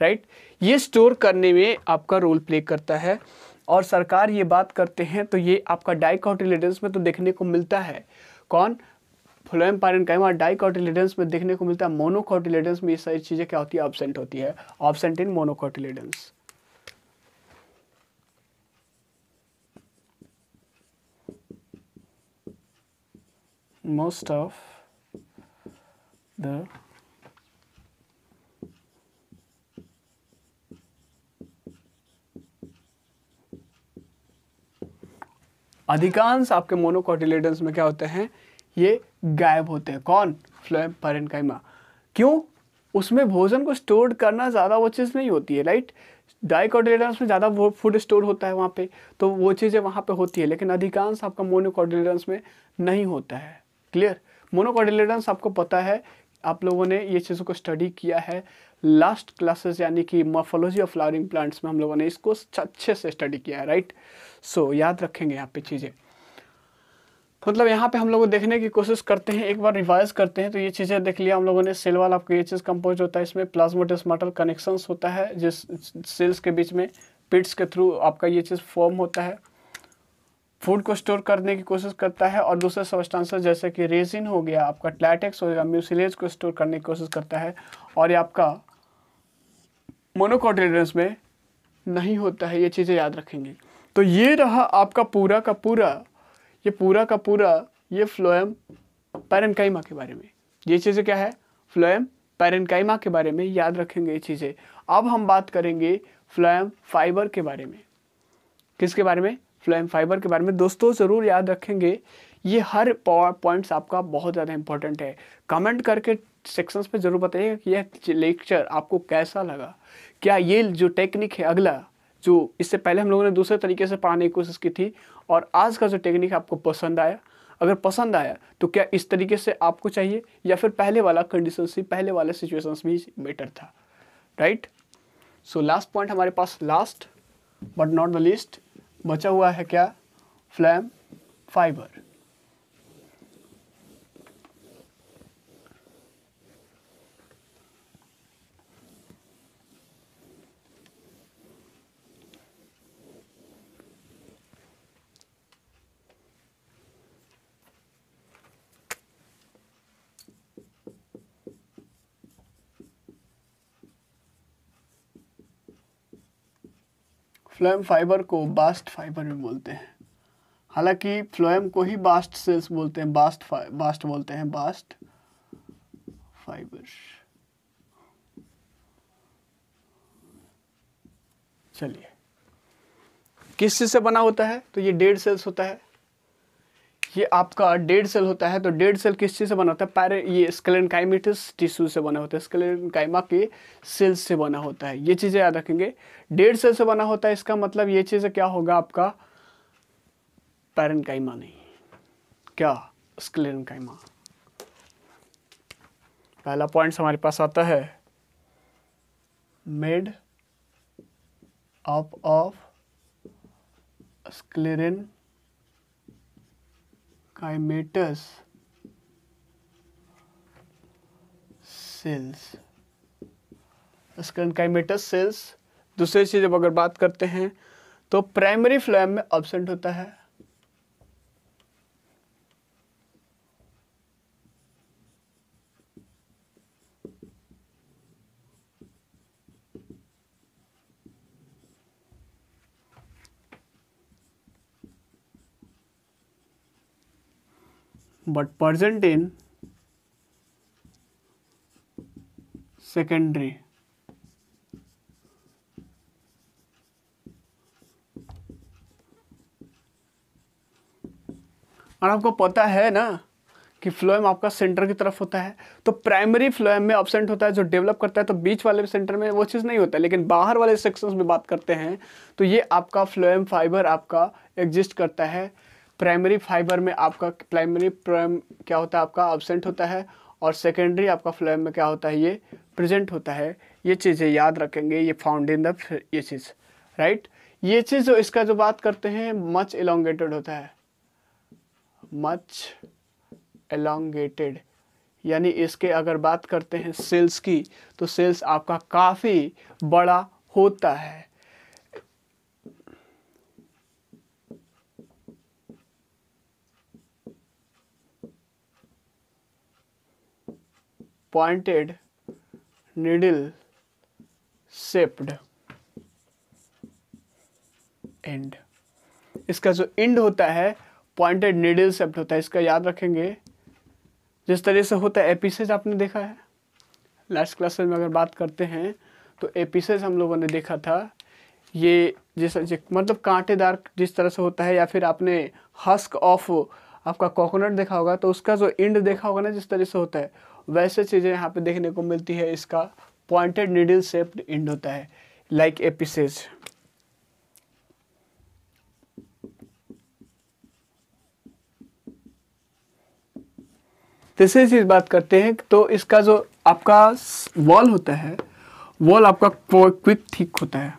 राइट ये स्टोर करने में आपका रोल प्ले करता है और सरकार ये बात करते हैं तो ये आपका डाइकॉटिलिडेंस में तो देखने को मिलता है कौन फ्लोएम पायरन और डाइकॉटिलिडेंस में देखने को मिलता है मोनोकॉटिलिडेंस में ये सारी चीज़ें क्या होती है ऑब्सेंट होती है absent in monocotyledons most of the अधिकांश आपके मोनोकॉटिलेडन में क्या होते हैं ये गायब होते हैं कौन फ्लोएम पेरेन्काइमा क्यों उसमें भोजन को स्टोर करना ज़्यादा वो चीज़ नहीं होती है राइट डाइकॉटिलेडन्स में ज़्यादा वो फूड स्टोर होता है वहाँ पे तो वो चीज़ें वहाँ पे होती है लेकिन अधिकांश आपका मोनोकॉटिलेडन्स में नहीं होता है क्लियर मोनोकॉटिलेडन्स आपको पता है आप लोगों ने ये चीज़ों को स्टडी किया है लास्ट क्लासेस यानी कि मॉर्फोलॉजी ऑफ फ्लावरिंग प्लांट्स में हम लोगों ने इसको अच्छे से स्टडी किया है राइट सो so, याद रखेंगे यहाँ पे चीज़ें मतलब यहाँ पे हम लोग देखने की कोशिश करते हैं एक बार रिवाइज करते हैं तो ये चीज़ें देख लिया हम लोगों ने सेल वाल आपको ये चीज़ कंपोज होता है इसमें प्लाज्मोडेस्माटल कनेक्शंस होता है जिस सेल्स के बीच में पिट्स के थ्रू आपका ये चीज़ फॉर्म होता है फूड को स्टोर करने की कोशिश करता है और दूसरे सॉफ्ट आंसर जैसे कि रेजिन हो गया आपका ट्लैटेक्स हो गया म्यूसिलेज को स्टोर करने की कोशिश करता है और ये आपका मोनोकोटिलेडन्स में नहीं होता है ये चीज़ें याद रखेंगे तो ये रहा आपका पूरा का पूरा ये पूरा का पूरा ये फ्लोएम पैरनकाइमा के बारे में ये चीज़ें क्या है फ्लोएम पैरनकाइमा के बारे में याद रखेंगे ये चीज़ें अब हम बात करेंगे फ्लोएम फाइबर के बारे में किसके बारे में फ्लोएम फाइबर के बारे में दोस्तों ज़रूर याद रखेंगे ये हर पावर पॉइंट्स आपका बहुत ज़्यादा इंपॉर्टेंट है कमेंट करके सेक्शंस में ज़रूर बताइएगा कि यह लेक्चर आपको कैसा लगा क्या ये जो टेक्निक है अगला जो इससे पहले हम लोगों ने दूसरे तरीके से पढ़ाने की कोशिश की थी और आज का जो टेक्निक आपको पसंद आया अगर पसंद आया तो क्या इस तरीके से आपको चाहिए या फिर पहले वाला कंडीशन भी पहले वाला सिचुएशन भी बेटर था राइट सो लास्ट पॉइंट हमारे पास last but not the least बचा हुआ है क्या फ्लैम फाइबर फ्लोएम फाइबर को बास्ट फाइबर भी बोलते हैं हालांकि फ्लोएम को ही बास्ट सेल्स बोलते हैं बास्ट बास्ट बोलते हैं बास्ट फाइबर चलिए किस चीज से बना होता है तो ये डेड सेल्स होता है ये आपका डेड सेल होता है तो डेड सेल किस चीज़ से बना होता है पैर ये स्केलेनकाइमेटिस टिश्यू से बना होता है काइमा के सेल्स से बना होता है ये चीज़ें याद रखेंगे डेड सेल से बना होता है इसका मतलब ये चीज़ क्या होगा आपका पैरन काइमा नहीं क्या काइमा पहला पॉइंट हमारे पास आता है made up of sclerenchymatous himatus cells sclerenchymatous cells दूसरी चीज़ अगर बात करते हैं तो प्राइमरी फ्लैम में ऑब्सेंट होता है but present in secondary और आपको पता है ना कि फ्लोएम आपका सेंटर की तरफ होता है तो प्राइमरी फ्लोएम में अपसेंट होता है जो डेवलप करता है तो बीच वाले सेंटर में वो चीज़ नहीं होता है लेकिन बाहर वाले सेक्शंस में बात करते हैं तो ये आपका फ्लोएम फाइबर आपका एग्जिस्ट करता है प्राइमरी फाइबर में आपका प्राइमरी प्राइम क्या होता है आपका एबसेंट होता है और सेकेंडरी आपका फ्लोएम में क्या होता है ये प्रेजेंट होता है ये चीज़ें याद रखेंगे ये फाउंड इन द ये चीज़ राइट ये चीज़ जो इसका जो बात करते हैं मच एलोंगेटेड होता है मच एलोंगेटेड यानी इसके अगर बात करते हैं सेल्स की तो सेल्स आपका काफ़ी बड़ा होता है pointed needle shaped एंड इसका जो एंड होता है पॉइंटेड निडल शब्द होता है इसका याद रखेंगे जिस तरह से होता है एपिसेज आपने देखा है लास्ट क्लास में अगर बात करते हैं तो एपिसेज हम लोगों ने देखा था ये जिस मतलब कांटेदार जिस तरह से होता है या फिर आपने हस्क ऑफ आपका कोकोनट देखा होगा तो उसका जो एंड देखा होगा ना जिस तरह से होता है वैसे चीज़ें यहाँ पे देखने को मिलती है इसका पॉइंटेड निडल सेप्ड एंड होता है लाइक एपिसेज तीसरी चीज़ बात करते हैं तो इसका जो आपका वॉल होता है वॉल आपका क्विक ठीक होता है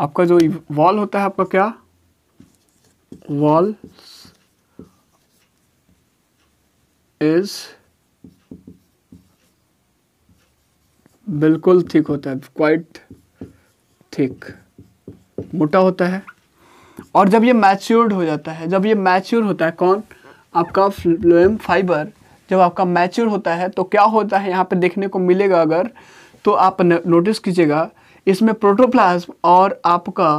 आपका जो वॉल होता है आपका क्या वॉल इज़ बिल्कुल थिक होता है क्वाइट थिक मोटा होता है और जब ये मैच्योर्ड हो जाता है जब ये मैच्योर होता है कौन आपका फ्लोएम फाइबर जब आपका मैच्योर होता है तो क्या होता है यहाँ पे देखने को मिलेगा अगर तो आप नोटिस कीजिएगा इसमें प्रोटोप्लाज्म और आपका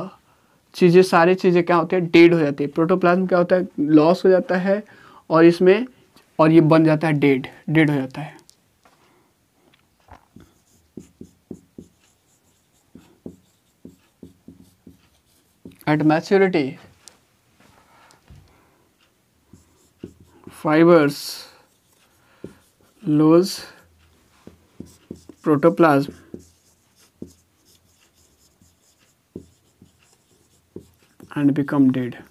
चीज़ें सारी चीज़ें क्या होती है डेड हो जाती है प्रोटोप्लाज्म क्या होता है लॉस हो जाता है और इसमें और ये बन जाता है डेड डेड हो जाता है at maturity fibers lose protoplasm and become dead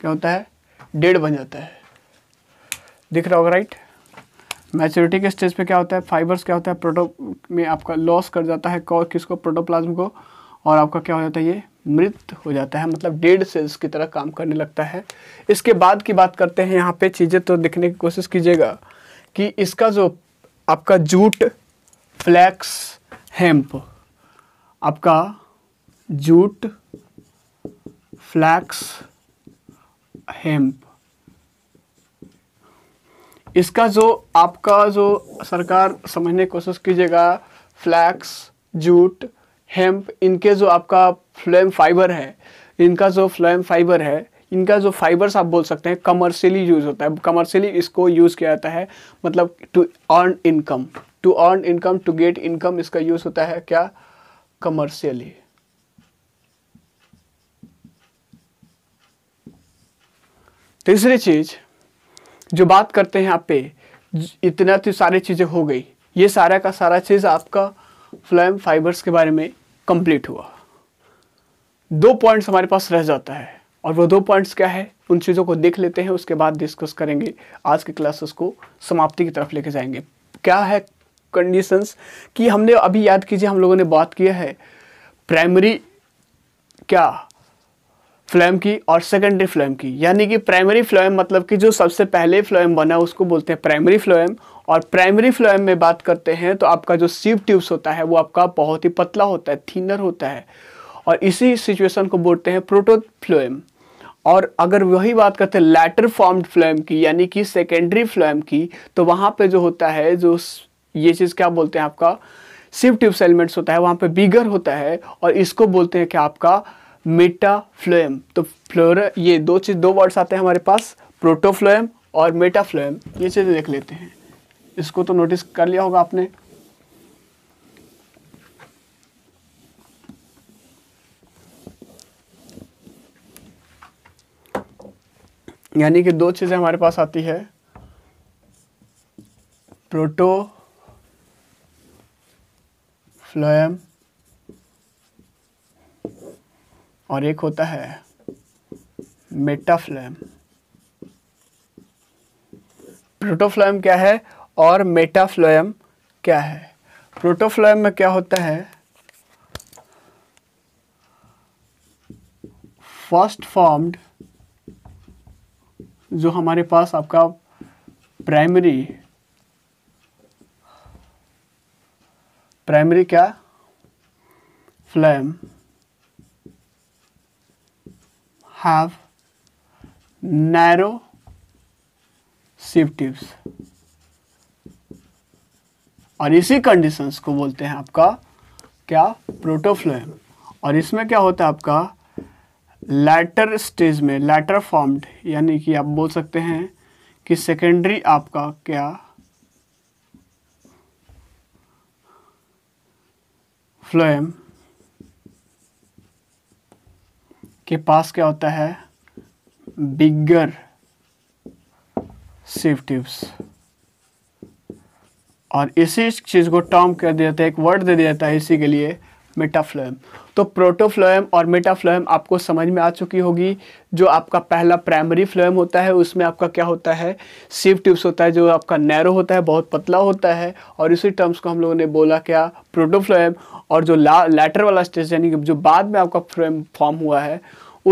क्या होता है डेड बन जाता है दिख रहा होगा राइट right? मैच्योरिटी के स्टेज पे क्या होता है फाइबर्स क्या होता है प्रोटो में आपका लॉस कर जाता है कॉर किसको प्रोटोप्लाज्म को और आपका क्या हो जाता है ये मृत हो जाता है मतलब डेड सेल्स की तरह काम करने लगता है इसके बाद की बात करते हैं यहाँ पे चीज़ें तो देखने की कोशिश कीजिएगा कि इसका जो आपका जूट फ्लैक्स हेम्प आपका जूट फ्लैक्स हेम्प इसका जो आपका जो सरकार समझने की कोशिश कीजिएगा फ्लैक्स जूट हेम्प इनके जो आपका फ्लेम फाइबर है इनका जो फ्लेम फाइबर है इनका जो फाइबर्स आप बोल सकते हैं कमर्शियली यूज़ होता है कमर्शियली इसको यूज़ किया जाता है मतलब to earn income to earn income to get income इसका यूज़ होता है क्या कमर्शियली तीसरी चीज़ जो बात करते हैं आप पे इतना तो सारी चीज़ें हो गई ये सारा का सारा चीज़ आपका फ्लैम फाइबर्स के बारे में कंप्लीट हुआ दो पॉइंट्स हमारे पास रह जाता है और वो दो पॉइंट्स क्या है उन चीज़ों को देख लेते हैं उसके बाद डिस्कस करेंगे आज की क्लासेस को समाप्ति की तरफ लेके जाएंगे क्या है कंडीशंस कि हमने अभी याद कीजिए हम लोगों ने बात किया है प्राइमरी क्या फ्लोएम की और सेकेंडरी फ्लोएम की यानी कि प्राइमरी फ्लोएम मतलब कि जो सबसे पहले फ्लोएम बना उसको बोलते हैं प्राइमरी फ्लोएम और प्राइमरी फ्लोएम में बात करते हैं तो आपका जो सीव ट्यूब्स होता है वो आपका बहुत ही पतला होता है थिनर होता है और इसी सिचुएशन को बोलते हैं प्रोटोफ्लोएम और अगर वही बात करते हैं लेटर फॉर्म्ड फ्लोएम की यानी कि सेकेंडरी फ्लोएम की तो वहाँ पर जो होता है जो ये चीज़ क्या बोलते हैं आपका सिव ट्यूब्स एलिमेंट्स होता है वहाँ पर बिगर होता है और इसको बोलते हैं कि आपका मेटाफ्लोएम तो फ्लोर ये दो चीज़ दो वर्ड्स आते हैं हमारे पास प्रोटोफ्लोएम और मेटाफ्लोएम ये चीज़ें देख लेते हैं इसको तो नोटिस कर लिया होगा आपने यानी कि दो चीज़ें हमारे पास आती है प्रोटो फ्लोएम और एक होता है मेटाफ्लैम प्रोटोफ्लैम क्या है और मेटाफ्लोयम क्या है प्रोटोफ्लोएम में क्या होता है फर्स्ट फॉर्म्ड जो हमारे पास आपका प्राइमरी प्राइमरी क्या phloem have narrow sieve tips और इसी कंडीशंस को बोलते हैं आपका क्या प्रोटोफ्लोएम और इसमें क्या होता है आपका लैटर स्टेज में लैटर फॉर्म्ड यानी कि आप बोल सकते हैं कि सेकेंडरी आपका क्या फ्लोएम के पास क्या होता है बिगर सेफ ट्यूब्स और इसी चीज़ को टर्म कर दिया जाता है एक वर्ड दे दिया जाता है इसी के लिए मेटाफ्लोएम तो प्रोटोफ्लोएम और मेटाफ्लोएम आपको समझ में आ चुकी होगी जो आपका पहला प्राइमरी फ्लोएम होता है उसमें आपका क्या होता है सीव ट्यूब्स होता है जो आपका नैरो होता है बहुत पतला होता है और इसी टर्म्स को हम लोगों ने बोला क्या प्रोटोफ्लोएम और जो ला लेटर वाला स्टेज यानी कि जो बाद में आपका फ्लोएम फॉर्म हुआ है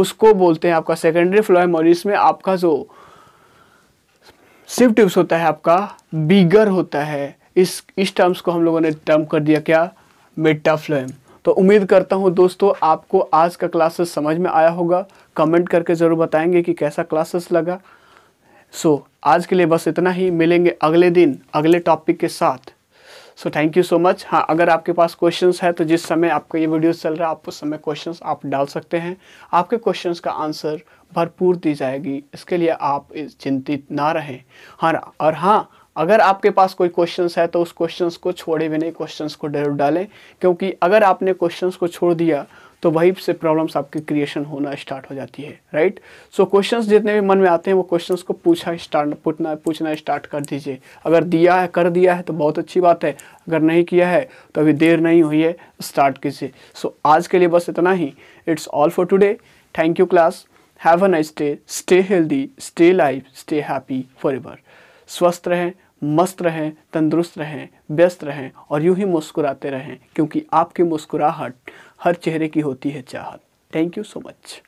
उसको बोलते हैं आपका सेकेंडरी फ्लोएम और इसमें आपका जो सिव ट्यूब्स होता है आपका बिगर होता है इस इस टर्म्स को हम लोगों ने टर्म कर दिया क्या मेटाफ्लोएम तो उम्मीद करता हूँ दोस्तों आपको आज का क्लासेस समझ में आया होगा कमेंट करके ज़रूर बताएंगे कि कैसा क्लासेस लगा सो so, आज के लिए बस इतना ही मिलेंगे अगले दिन अगले टॉपिक के साथ so thank you so much हाँ अगर आपके पास क्वेश्चंस है तो जिस समय आपका ये वीडियो चल रहा है आप उस समय क्वेश्चंस आप डाल सकते हैं आपके क्वेश्चंस का आंसर भरपूर दी जाएगी इसके लिए आप चिंतित ना रहें हाँ और हाँ अगर आपके पास कोई क्वेश्चंस है तो उस क्वेश्चंस को छोड़े बिना क्वेश्चंस को डर डालें क्योंकि अगर आपने क्वेश्चंस को छोड़ दिया तो वहीं से प्रॉब्लम्स आपकी क्रिएशन होना स्टार्ट हो जाती है राइट सो क्वेश्चंस जितने भी मन में आते हैं वो क्वेश्चंस को पूछा स्टार्ट पूछना पूछना स्टार्ट कर दीजिए अगर दिया है कर दिया है तो बहुत अच्छी बात है अगर नहीं किया है तो अभी देर नहीं हुई है स्टार्ट कीजिए सो आज के लिए बस इतना ही it's all for today thank you class have a nice day stay healthy stay life stay happy forever स्वस्थ रहें मस्त रहें तंदुरुस्त रहें व्यस्त रहें और यूं ही मुस्कुराते रहें क्योंकि आपकी मुस्कुराहट हर चेहरे की होती है चाहत थैंक यू सो मच